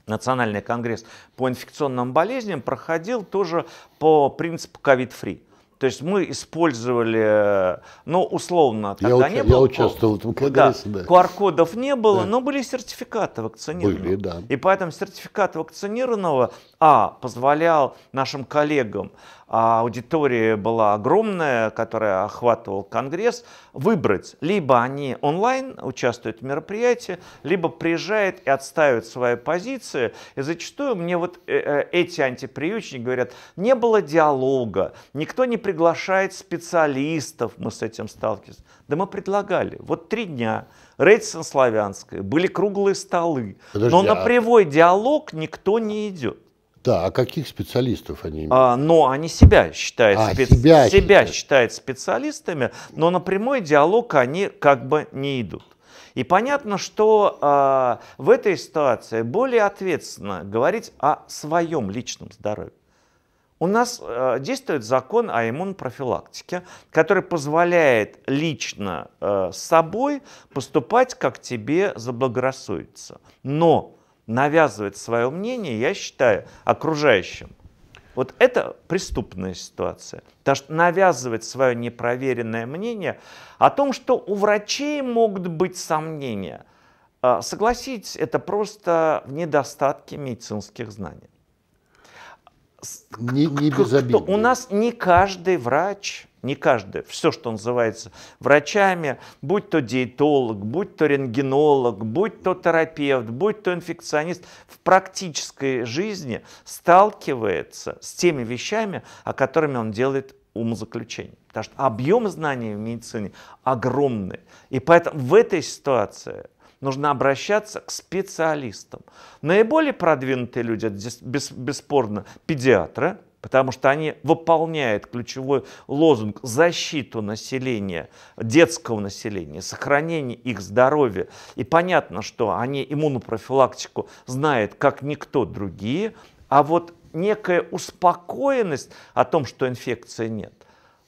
Национальный конгресс по инфекционным болезням проходил тоже по принципу COVID-free. То есть мы использовали, ну, условно, тогда я, не я было. Я участвовал в этом конгрессе, да. да. QR-кодов не было, да. но были сертификаты вакцинированного. Были, да. И поэтому сертификат вакцинированного, а, позволял нашим коллегам а аудитория была огромная, которая охватывал Конгресс, выбрать, либо они онлайн участвуют в мероприятии, либо приезжают и отстаивают свои позиции. И зачастую мне вот э, э, эти антиприючники говорят, не было диалога, никто не приглашает специалистов, мы с этим сталкиваемся. Да мы предлагали, вот три дня, Рейтсон Славянская, были круглые столы, Подожди, но на а привой диалог никто не идет. Да, а каких специалистов они имеют? А, но они себя считают, а, спе- себя, себя считают. специалистами, но на прямой диалог они как бы не идут. И понятно, что э, в этой ситуации более ответственно говорить о своем личном здоровье. У нас э, действует закон о иммунопрофилактике, который позволяет лично э, собой поступать, как тебе заблагорассудится. Но Навязывать свое мнение, я считаю, окружающим. Вот это преступная ситуация. Потому что навязывать свое непроверенное мнение о том, что у врачей могут быть сомнения, а, согласитесь, это просто недостатки медицинских знаний. Не, не без обид. У нас не каждый врач не каждый, все, что называется врачами, будь то диетолог, будь то рентгенолог, будь то терапевт, будь то инфекционист, в практической жизни сталкивается с теми вещами, о которыми он делает умозаключение. Потому что объем знаний в медицине огромный. И поэтому в этой ситуации нужно обращаться к специалистам. Наиболее продвинутые люди, бесспорно, педиатры – потому что они выполняют ключевой лозунг защиту населения, детского населения, сохранение их здоровья. И понятно, что они иммунопрофилактику знают, как никто другие, а вот некая успокоенность о том, что инфекции нет.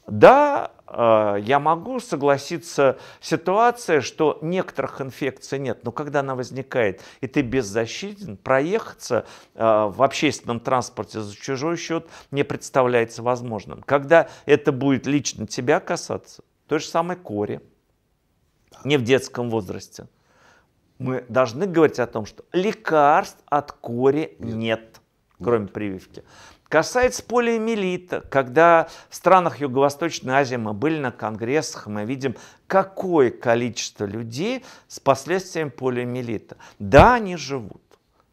Да, Э, я могу согласиться, ситуация, что некоторых инфекций нет, но когда она возникает, и ты беззащитен, проехаться э, в общественном транспорте за чужой счет не представляется возможным. Когда это будет лично тебя касаться, то же самое кори, не в детском возрасте. Мы должны говорить о том, что лекарств от кори нет, нет кроме прививки. Касается полиэмилита, когда в странах Юго-Восточной Азии мы были на конгрессах, мы видим, какое количество людей с последствиями полиэмилита. Да, они живут.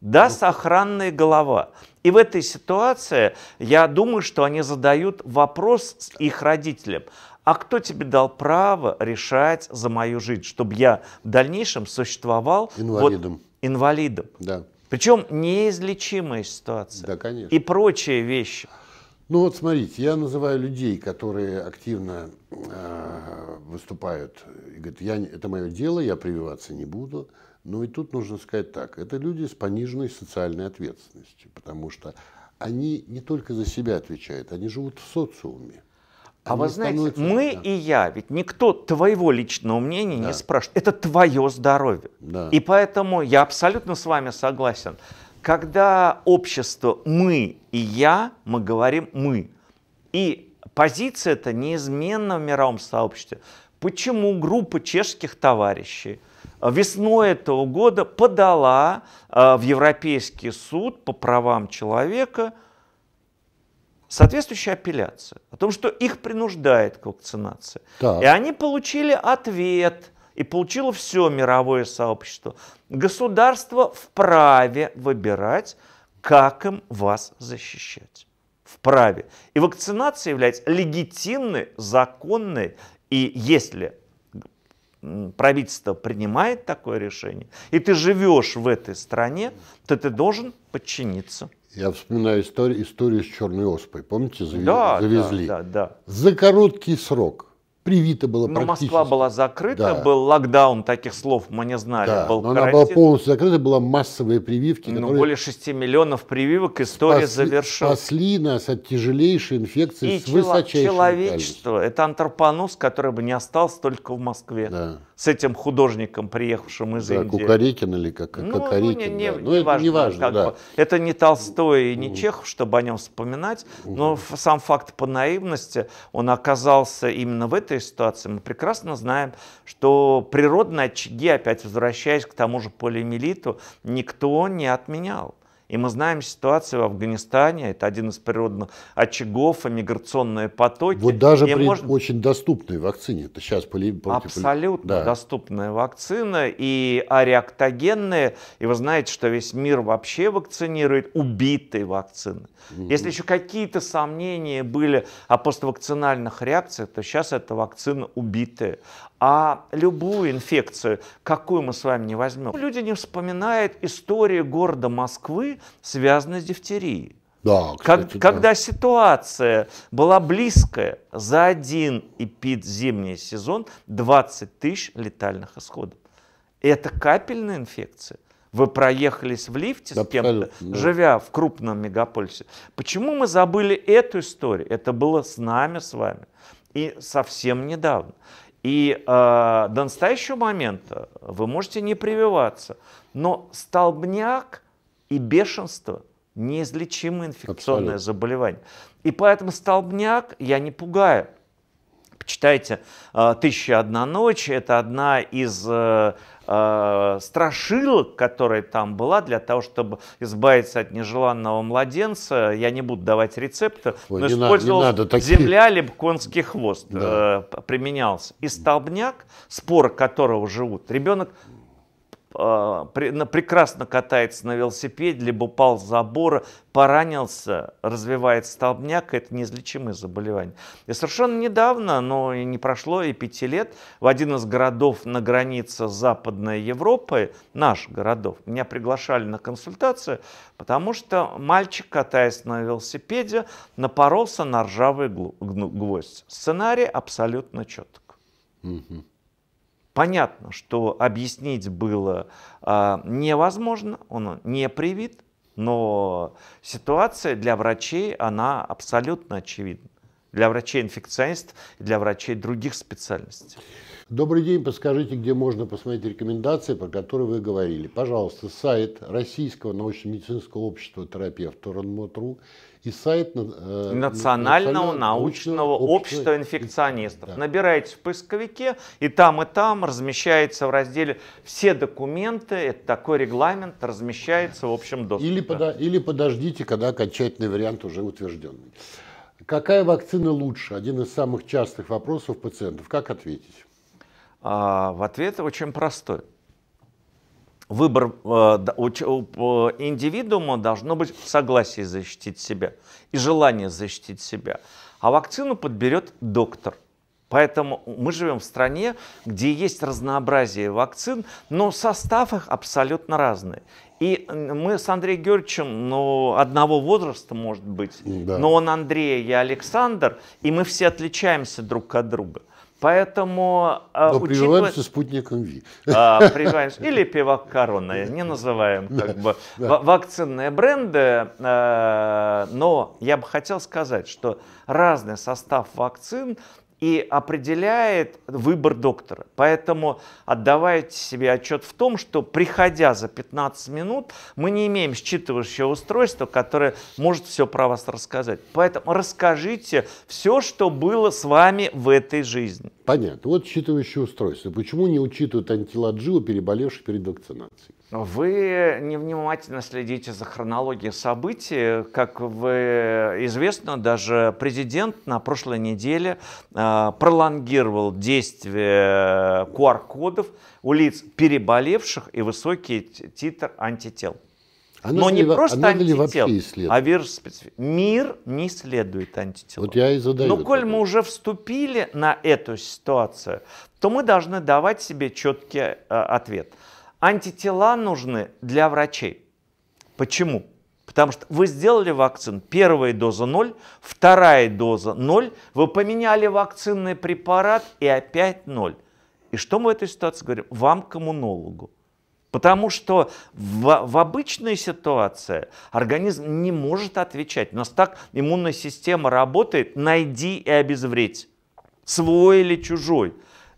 Да, ну. сохранная голова. И в этой ситуации, я думаю, что они задают вопрос их родителям. А кто тебе дал право решать за мою жизнь, чтобы я в дальнейшем существовал инвалидом? Вот, инвалидом. Да. Причем неизлечимая ситуация. Да, конечно. И прочие вещи. Ну вот смотрите, я называю людей, которые активно э, выступают и говорят, я, это мое дело, я прививаться не буду. Но ну и тут нужно сказать так, это люди с пониженной социальной ответственностью, потому что они не только за себя отвечают, они живут в социуме. А вы знаете, мы да. и я, ведь никто твоего личного мнения да. не спрашивает. Это твое здоровье. Да. И поэтому я абсолютно с вами согласен. Когда общество мы и я, мы говорим мы. И позиция это неизменна в мировом сообществе. Почему группа чешских товарищей весной этого года подала э, в Европейский суд по правам человека соответствующая апелляция о том, что их принуждает к вакцинации. Так. И они получили ответ, и получило все мировое сообщество. Государство вправе выбирать, как им вас защищать. Вправе. И вакцинация является легитимной, законной, и если правительство принимает такое решение, и ты живешь в этой стране, то ты должен подчиниться. Я вспоминаю историю, историю с черной оспой. Помните, завез, да, завезли? Да, да, да. За короткий срок. Привита была Но практически. Москва была закрыта, да. был локдаун, таких слов мы не знали. Да, был но карантин. она была полностью закрыта, была массовые прививки. Ну, которые... более 6 миллионов прививок история спасли, завершилась. Спасли нас от тяжелейшей инфекции И с чело- высочайшей человечество, это антропонос, который бы не остался только в Москве. Да с этим художником, приехавшим из да, Индии. Кукарикин или как, ну, Кокорикин. Ну, не, да. ну, не это важно, не важно да. бы. Это не Толстой и не Чехов, чтобы о нем вспоминать, угу. но сам факт по наивности, он оказался именно в этой ситуации. Мы прекрасно знаем, что природные очаги, опять возвращаясь к тому же полиэмилиту, никто не отменял. И мы знаем ситуацию в Афганистане, это один из природных очагов, миграционные потоки. Вот даже и при можно... очень доступной вакцине, это сейчас поли... Абсолютно да. доступная вакцина, и ареоктогенные, и вы знаете, что весь мир вообще вакцинирует убитые вакцины. Угу. Если еще какие-то сомнения были о поствакцинальных реакциях, то сейчас эта вакцина убитая а любую инфекцию, какую мы с вами не возьмем. Люди не вспоминают истории города Москвы, связанной с дифтерией. Да, кстати, как, да. Когда ситуация была близкая, за один эпид зимний сезон 20 тысяч летальных исходов. Это капельная инфекция. Вы проехались в лифте да, с кем-то, да. живя в крупном мегаполисе. Почему мы забыли эту историю? Это было с нами, с вами. И совсем недавно. И э, до настоящего момента вы можете не прививаться, но столбняк и бешенство неизлечимое инфекционное Абсолютно. заболевание. И поэтому столбняк я не пугаю. Почитайте э, «Тысяча одна ночь» — это одна из э, э, страшилок, которая там была для того, чтобы избавиться от нежеланного младенца, я не буду давать рецепты, Ой, но использовал земля либо конский хвост да. э, применялся. И столбняк, споры которого живут, ребенок а, прекрасно катается на велосипеде, либо упал с забора, поранился, развивает столбняк, это неизлечимое заболевание. И совершенно недавно, но и не прошло и пяти лет, в один из городов на границе Западной Европы, наш городов, меня приглашали на консультацию, потому что мальчик, катаясь на велосипеде, напоролся на ржавый гвоздь. Сценарий абсолютно четок. Mm-hmm. Понятно, что объяснить было а, невозможно, он не привит, но ситуация для врачей, она абсолютно очевидна для врачей-инфекционистов и для врачей других специальностей. Добрый день, подскажите, где можно посмотреть рекомендации, про которые вы говорили. Пожалуйста, сайт Российского научно-медицинского общества терапевта РАНМОТРУ и сайт э, Национального, Национального научного общества, инфекционистов. Да. Набираете в поисковике, и там, и там размещается в разделе «Все документы», это такой регламент, размещается в общем доступе. Или, подо, или подождите, когда окончательный вариант уже утвержденный. Какая вакцина лучше? Один из самых частых вопросов пациентов. Как ответить? А, в ответ очень простой. Выбор э, у, у индивидуума должно быть согласие защитить себя и желание защитить себя. А вакцину подберет доктор. Поэтому мы живем в стране, где есть разнообразие вакцин, но состав их абсолютно разный. И мы с Андреем Георгиевичем, ну, одного возраста, может быть, да. но он Андрей, я Александр, и мы все отличаемся друг от друга. Поэтому... Э, но учитывая... прививаемся спутником ВИ. А, прививаемся. Или пивак корона, не называем как да, бы да. вакцинные бренды. Э, но я бы хотел сказать, что разный состав вакцин и определяет выбор доктора. Поэтому отдавайте себе отчет в том, что приходя за 15 минут, мы не имеем считывающего устройства, которое может все про вас рассказать. Поэтому расскажите все, что было с вами в этой жизни. Понятно. Вот считывающее устройство. Почему не учитывают антилоджио, переболевших перед вакцинацией? Вы невнимательно следите за хронологией событий. Как вы э, известно, даже президент на прошлой неделе э, пролонгировал действие QR-кодов э, у лиц переболевших и высокий титр антител. А Но не ли, просто а антител, а вирус специфик. Мир не следует антителу. Вот я и задаю. Но коль вопрос. мы уже вступили на эту ситуацию, то мы должны давать себе четкий э, ответ – Антитела нужны для врачей. Почему? Потому что вы сделали вакцину, первая доза 0, вторая доза 0, вы поменяли вакцинный препарат и опять 0. И что мы в этой ситуации говорим? Вам к иммунологу. Потому что в, в обычной ситуации организм не может отвечать. У нас так иммунная система работает, найди и обезвредь, свой или чужой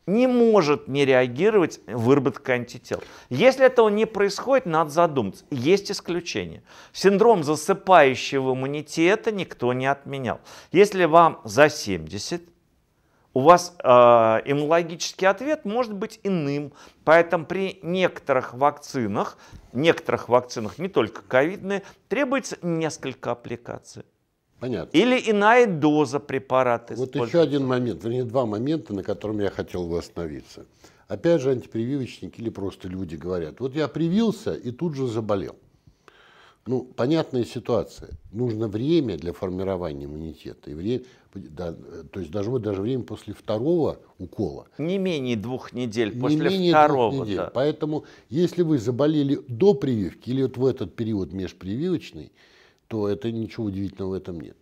не может не реагировать выработка антител. Если этого не происходит, надо задуматься. Есть исключения. Синдром засыпающего иммунитета никто не отменял. Если вам за 70, у вас э, иммунологический ответ может быть иным. Поэтому при некоторых вакцинах, некоторых вакцинах, не только ковидные, требуется несколько аппликаций. Понятно. Или иная доза препарата. Вот еще один момент, вернее два момента, на котором я хотел бы остановиться. Опять же, антипрививочники или просто люди говорят, вот я привился и тут же заболел. Ну, понятная ситуация. Нужно время для формирования иммунитета. И время, да, то есть даже быть даже время после второго укола. Не менее двух недель не после менее второго. Двух недель. Да. Поэтому, если вы заболели до прививки или вот в этот период межпрививочный, то это ничего удивительного в этом нет.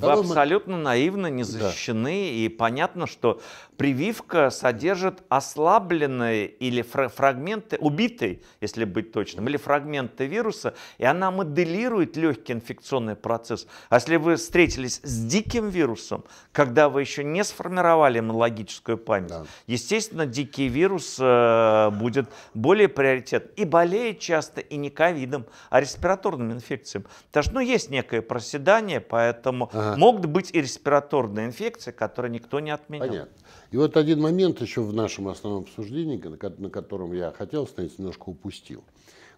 Вы абсолютно мы... наивно не защищены, да. и понятно, что прививка содержит ослабленные или фра- фрагменты, убитые, если быть точным, или фрагменты вируса, и она моделирует легкий инфекционный процесс. А если вы встретились с диким вирусом, когда вы еще не сформировали иммунологическую память, да. естественно, дикий вирус э, будет более приоритет. И болеет часто и не ковидом, а респираторным инфекциям. Потому что ну, есть некое проседание, поэтому... Ага Ага. Могут быть и респираторные инфекции, которые никто не отменял. Понятно. И вот один момент еще в нашем основном обсуждении, на котором я хотел остановиться, немножко упустил.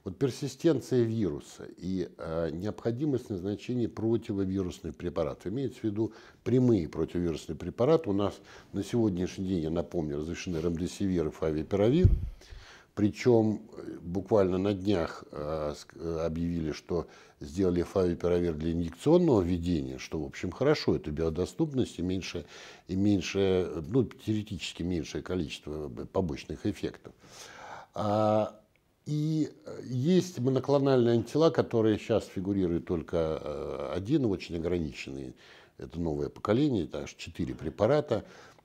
Вот персистенция вируса и э, необходимость назначения противовирусных препаратов. Имеется в виду прямые противовирусные препараты. У нас на сегодняшний день, я напомню, разрешены ремдесивир и фавипировир. Причем э, буквально на днях э, э, объявили, что сделали фавипировир для инъекционного введения, что, в общем, хорошо, это биодоступность и меньше, и меньше ну, теоретически меньшее количество побочных эффектов. А, и есть моноклональные антитела, которые сейчас фигурируют только один, очень ограниченный. Это новое поколение, так что четыре препарата,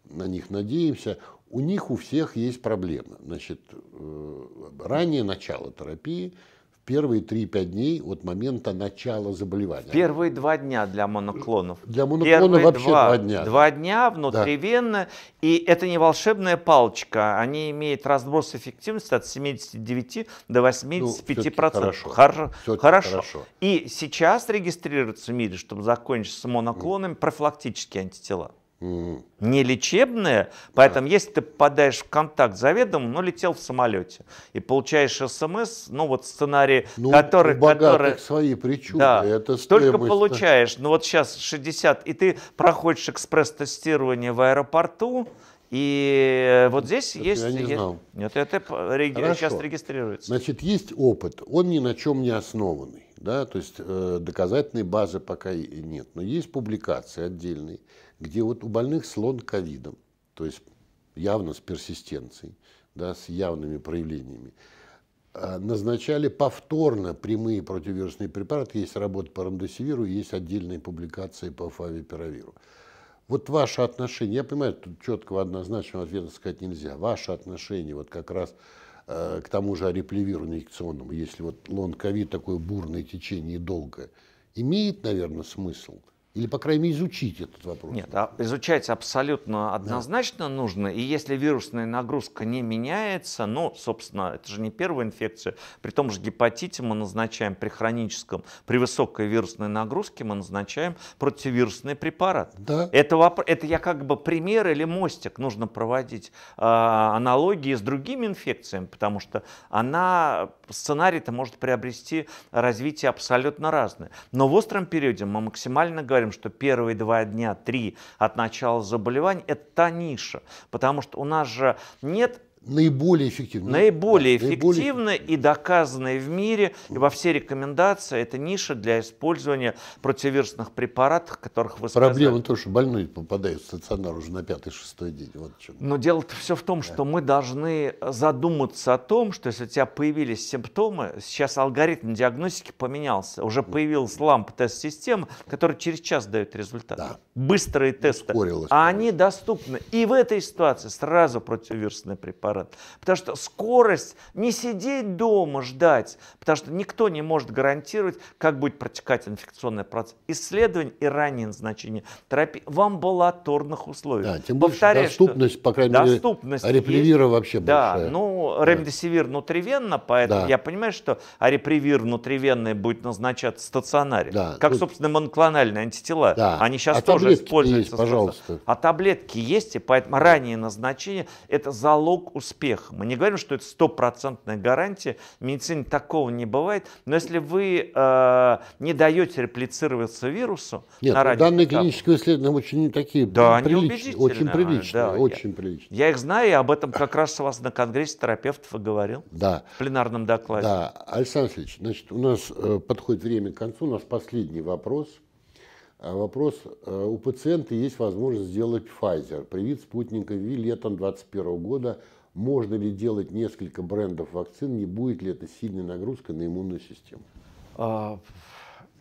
на них надеемся. У них у всех есть проблема. Значит, э, раннее начало терапии в первые 3-5 дней от момента начала заболевания. Первые два дня для моноклонов. Для моноклона вообще два, два дня. Два дня внутривенно, да. и это не волшебная палочка. Они имеют разброс эффективности от 79 до 85 ну, процентов. Хорошо. Хор- хорошо. хорошо. И сейчас регистрируются в мире, чтобы закончить с моноклонами, профилактические антитела не лечебное, поэтому да. если ты попадаешь в контакт заведомо, но летел в самолете и получаешь смс, ну, вот сценарий, ну, который... У который свои причуды, да, это Только получаешь, ну, вот сейчас 60, и ты проходишь экспресс-тестирование в аэропорту, и э, вот здесь это есть... Я не есть, знал. Нет, это реги, Хорошо. сейчас регистрируется. Значит, есть опыт, он ни на чем не основанный, да, то есть э, доказательной базы пока нет, но есть публикации отдельные, где вот у больных слон ковидом, то есть явно с персистенцией, да, с явными проявлениями, а, назначали повторно прямые противовирусные препараты. Есть работа по рамдосивиру, есть отдельные публикации по фавипировиру. Вот ваше отношение, я понимаю, тут четкого однозначного ответа сказать нельзя, ваше отношение вот как раз э, к тому же ареплевиру инъекционному, если вот слон-ковид такое бурное течение и долгое, имеет, наверное, смысл – или, по крайней мере, изучить этот вопрос? Нет, а изучать абсолютно однозначно да. нужно. И если вирусная нагрузка не меняется, ну, собственно, это же не первая инфекция. При том же гепатите мы назначаем при хроническом, при высокой вирусной нагрузке мы назначаем противовирусный препарат. Да. Это, воп... это я как бы пример или мостик. Нужно проводить э, аналогии с другими инфекциями, потому что она сценарий-то может приобрести развитие абсолютно разное. Но в остром периоде мы максимально говорим, что первые два дня, три от начала заболевания – это та ниша, потому что у нас же нет Наиболее эффективно. Наиболее да, эффективно и доказанное в мире, и во все рекомендации, это ниша для использования противовирусных препаратов, которых вы сказали. Проблема то, что больной попадает в стационар уже на пятый-шестой день. Вот Но дело-то все в том, да. что мы должны задуматься о том, что если у тебя появились симптомы, сейчас алгоритм диагностики поменялся, уже появилась лампа тест-система, которая через час дает результат. Да. Быстрые тесты. Ускорилось, а конечно. они доступны. И в этой ситуации сразу противовирусные препараты город. Потому что скорость, не сидеть дома, ждать, потому что никто не может гарантировать, как будет протекать инфекционный процесс. Исследование и раннее назначение терапии в амбулаторных условиях. Да, тем больше Повторяю, доступность, что, по крайней доступность мере, арепривира есть. вообще да, большая. Ну, да. ремдесивир внутривенно, поэтому да. я понимаю, что арепривир внутривенный будет назначаться в стационаре. Да. Как, ну, собственно, моноклональные антитела. Да. Они сейчас а тоже используются. Есть, пожалуйста. А таблетки есть, и поэтому раннее назначение – это залог успеха успех. Мы не говорим, что это стопроцентная гарантия, в медицине такого не бывает, но если вы э, не даете реплицироваться вирусу... Нет, на ну, данные этапах, клинического исследования очень такие да, приличные, очень приличные, да, очень я, приличные. Я их знаю, и об этом как раз у вас на конгрессе терапевтов и говорил да. в пленарном докладе. Да, Александр Васильевич, значит, у нас э, подходит время к концу, у нас последний вопрос а, – Вопрос. Э, у пациента есть возможность сделать Pfizer, привит спутника ВИ летом 2021 года можно ли делать несколько брендов вакцин? Не будет ли это сильной нагрузкой на иммунную систему? А,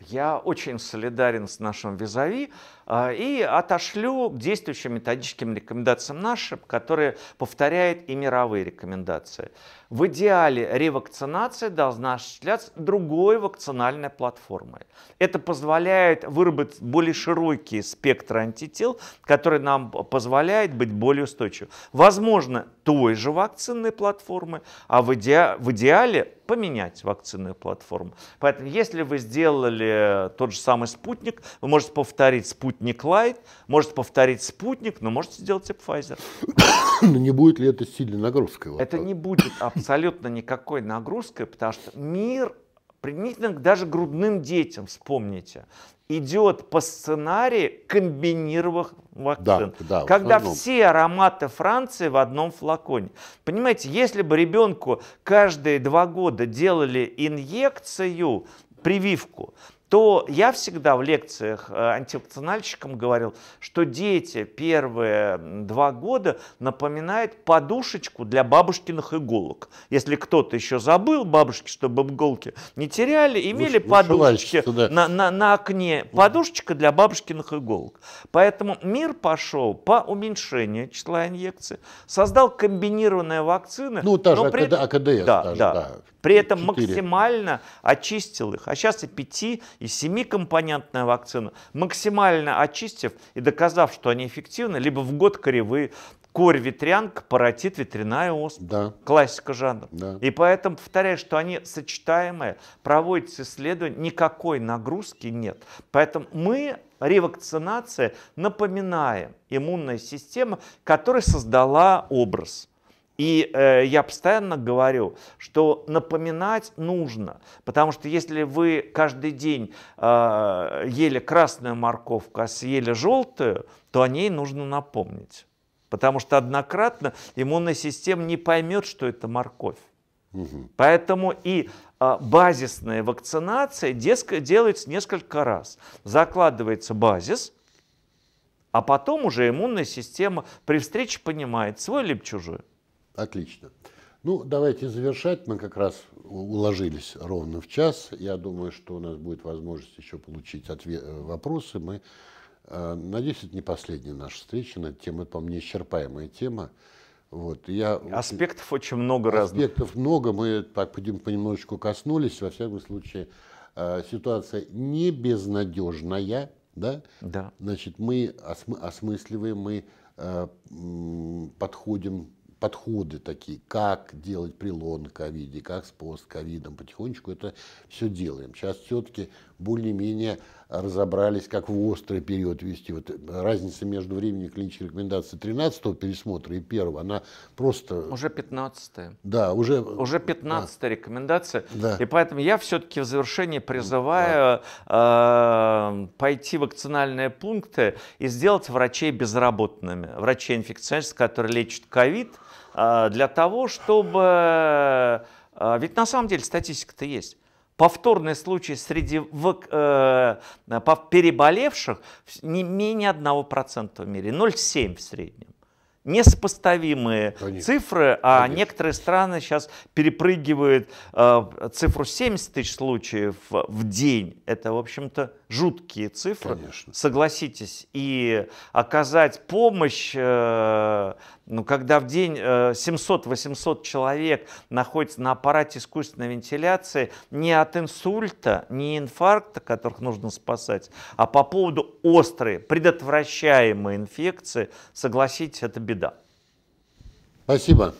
я очень солидарен с нашим визави. А, и отошлю действующим методическим рекомендациям нашим, которые повторяют и мировые рекомендации. В идеале ревакцинация должна осуществляться другой вакцинальной платформой. Это позволяет выработать более широкий спектр антител, который нам позволяет быть более устойчивым. Возможно, той же вакцинной платформы, а в, иде... в идеале поменять вакцинную платформу. Поэтому если вы сделали тот же самый спутник, вы можете повторить спутник спутник Лайт, может повторить спутник, но может сделать и Pfizer. Но не будет ли это сильной нагрузкой? Вот это так? не будет абсолютно никакой нагрузкой, потому что мир применительно даже грудным детям, вспомните, идет по сценарии комбинированных вакцин. Да, да, когда все ароматы Франции в одном флаконе. Понимаете, если бы ребенку каждые два года делали инъекцию, прививку, то я всегда в лекциях э, антивакцинальщикам говорил, что дети первые два года напоминают подушечку для бабушкиных иголок. Если кто-то еще забыл, бабушки, чтобы иголки не теряли, имели Выш, подушечки да. на, на, на окне, подушечка для бабушкиных иголок. Поэтому мир пошел по уменьшению числа инъекций, создал комбинированные вакцины. Ну, та же АКД, АКДС. Да, даже, да. да при этом 4. максимально очистил их. А сейчас и 5, и 7-компонентная вакцина, максимально очистив и доказав, что они эффективны, либо в год коревые, корь ветрянка, паротит, ветряная оспа. Да. Классика жанра. Да. И поэтому, повторяю, что они сочетаемые, проводятся исследования, никакой нагрузки нет. Поэтому мы ревакцинация напоминаем иммунная система, которая создала образ. И э, я постоянно говорю, что напоминать нужно, потому что если вы каждый день э, ели красную морковку, а съели желтую, то о ней нужно напомнить. Потому что однократно иммунная система не поймет, что это морковь. Угу. Поэтому и э, базисная вакцинация детская делается несколько раз. Закладывается базис, а потом уже иммунная система при встрече понимает, свой либо чужой. Отлично. Ну, давайте завершать. Мы как раз уложились ровно в час. Я думаю, что у нас будет возможность еще получить ответ, э, вопросы. Мы, э, надеюсь, это не последняя наша встреча. на тему, это по мне, неисчерпаемая тема. Вот, я, аспектов очень много аспектов разных. Аспектов много, мы так понемножечку коснулись. Во всяком случае, э, ситуация не безнадежная. Да? Да. Значит, мы осмысливаем, мы подходим подходы такие, как делать прилон ковиде, как спор с ковидом, потихонечку это все делаем. Сейчас все-таки более-менее разобрались, как в острый период вести. Вот э, разница между временем клинической рекомендации 13-го пересмотра и первого, она просто... Уже 15 -е. Да, уже... Э, уже 15 да. рекомендация. Да. И поэтому я все-таки в завершении призываю да. э, пойти в вакцинальные пункты и сделать врачей безработными. Врачей-инфекционистов, которые лечат ковид, а, для того, чтобы... А, ведь на самом деле статистика-то есть. Повторные случаи среди э, переболевших не менее 1% в мире, 0,7% в среднем. Несопоставимые Конечно. цифры, а Конечно. некоторые страны сейчас перепрыгивают э, цифру 70 тысяч случаев в день. Это, в общем-то, жуткие цифры, Конечно. согласитесь, и оказать помощь, э, ну, когда в день 700-800 э, человек находится на аппарате искусственной вентиляции не от инсульта, не инфаркта, которых нужно спасать, а по поводу острой, предотвращаемой инфекции, согласитесь, это беда. Спасибо.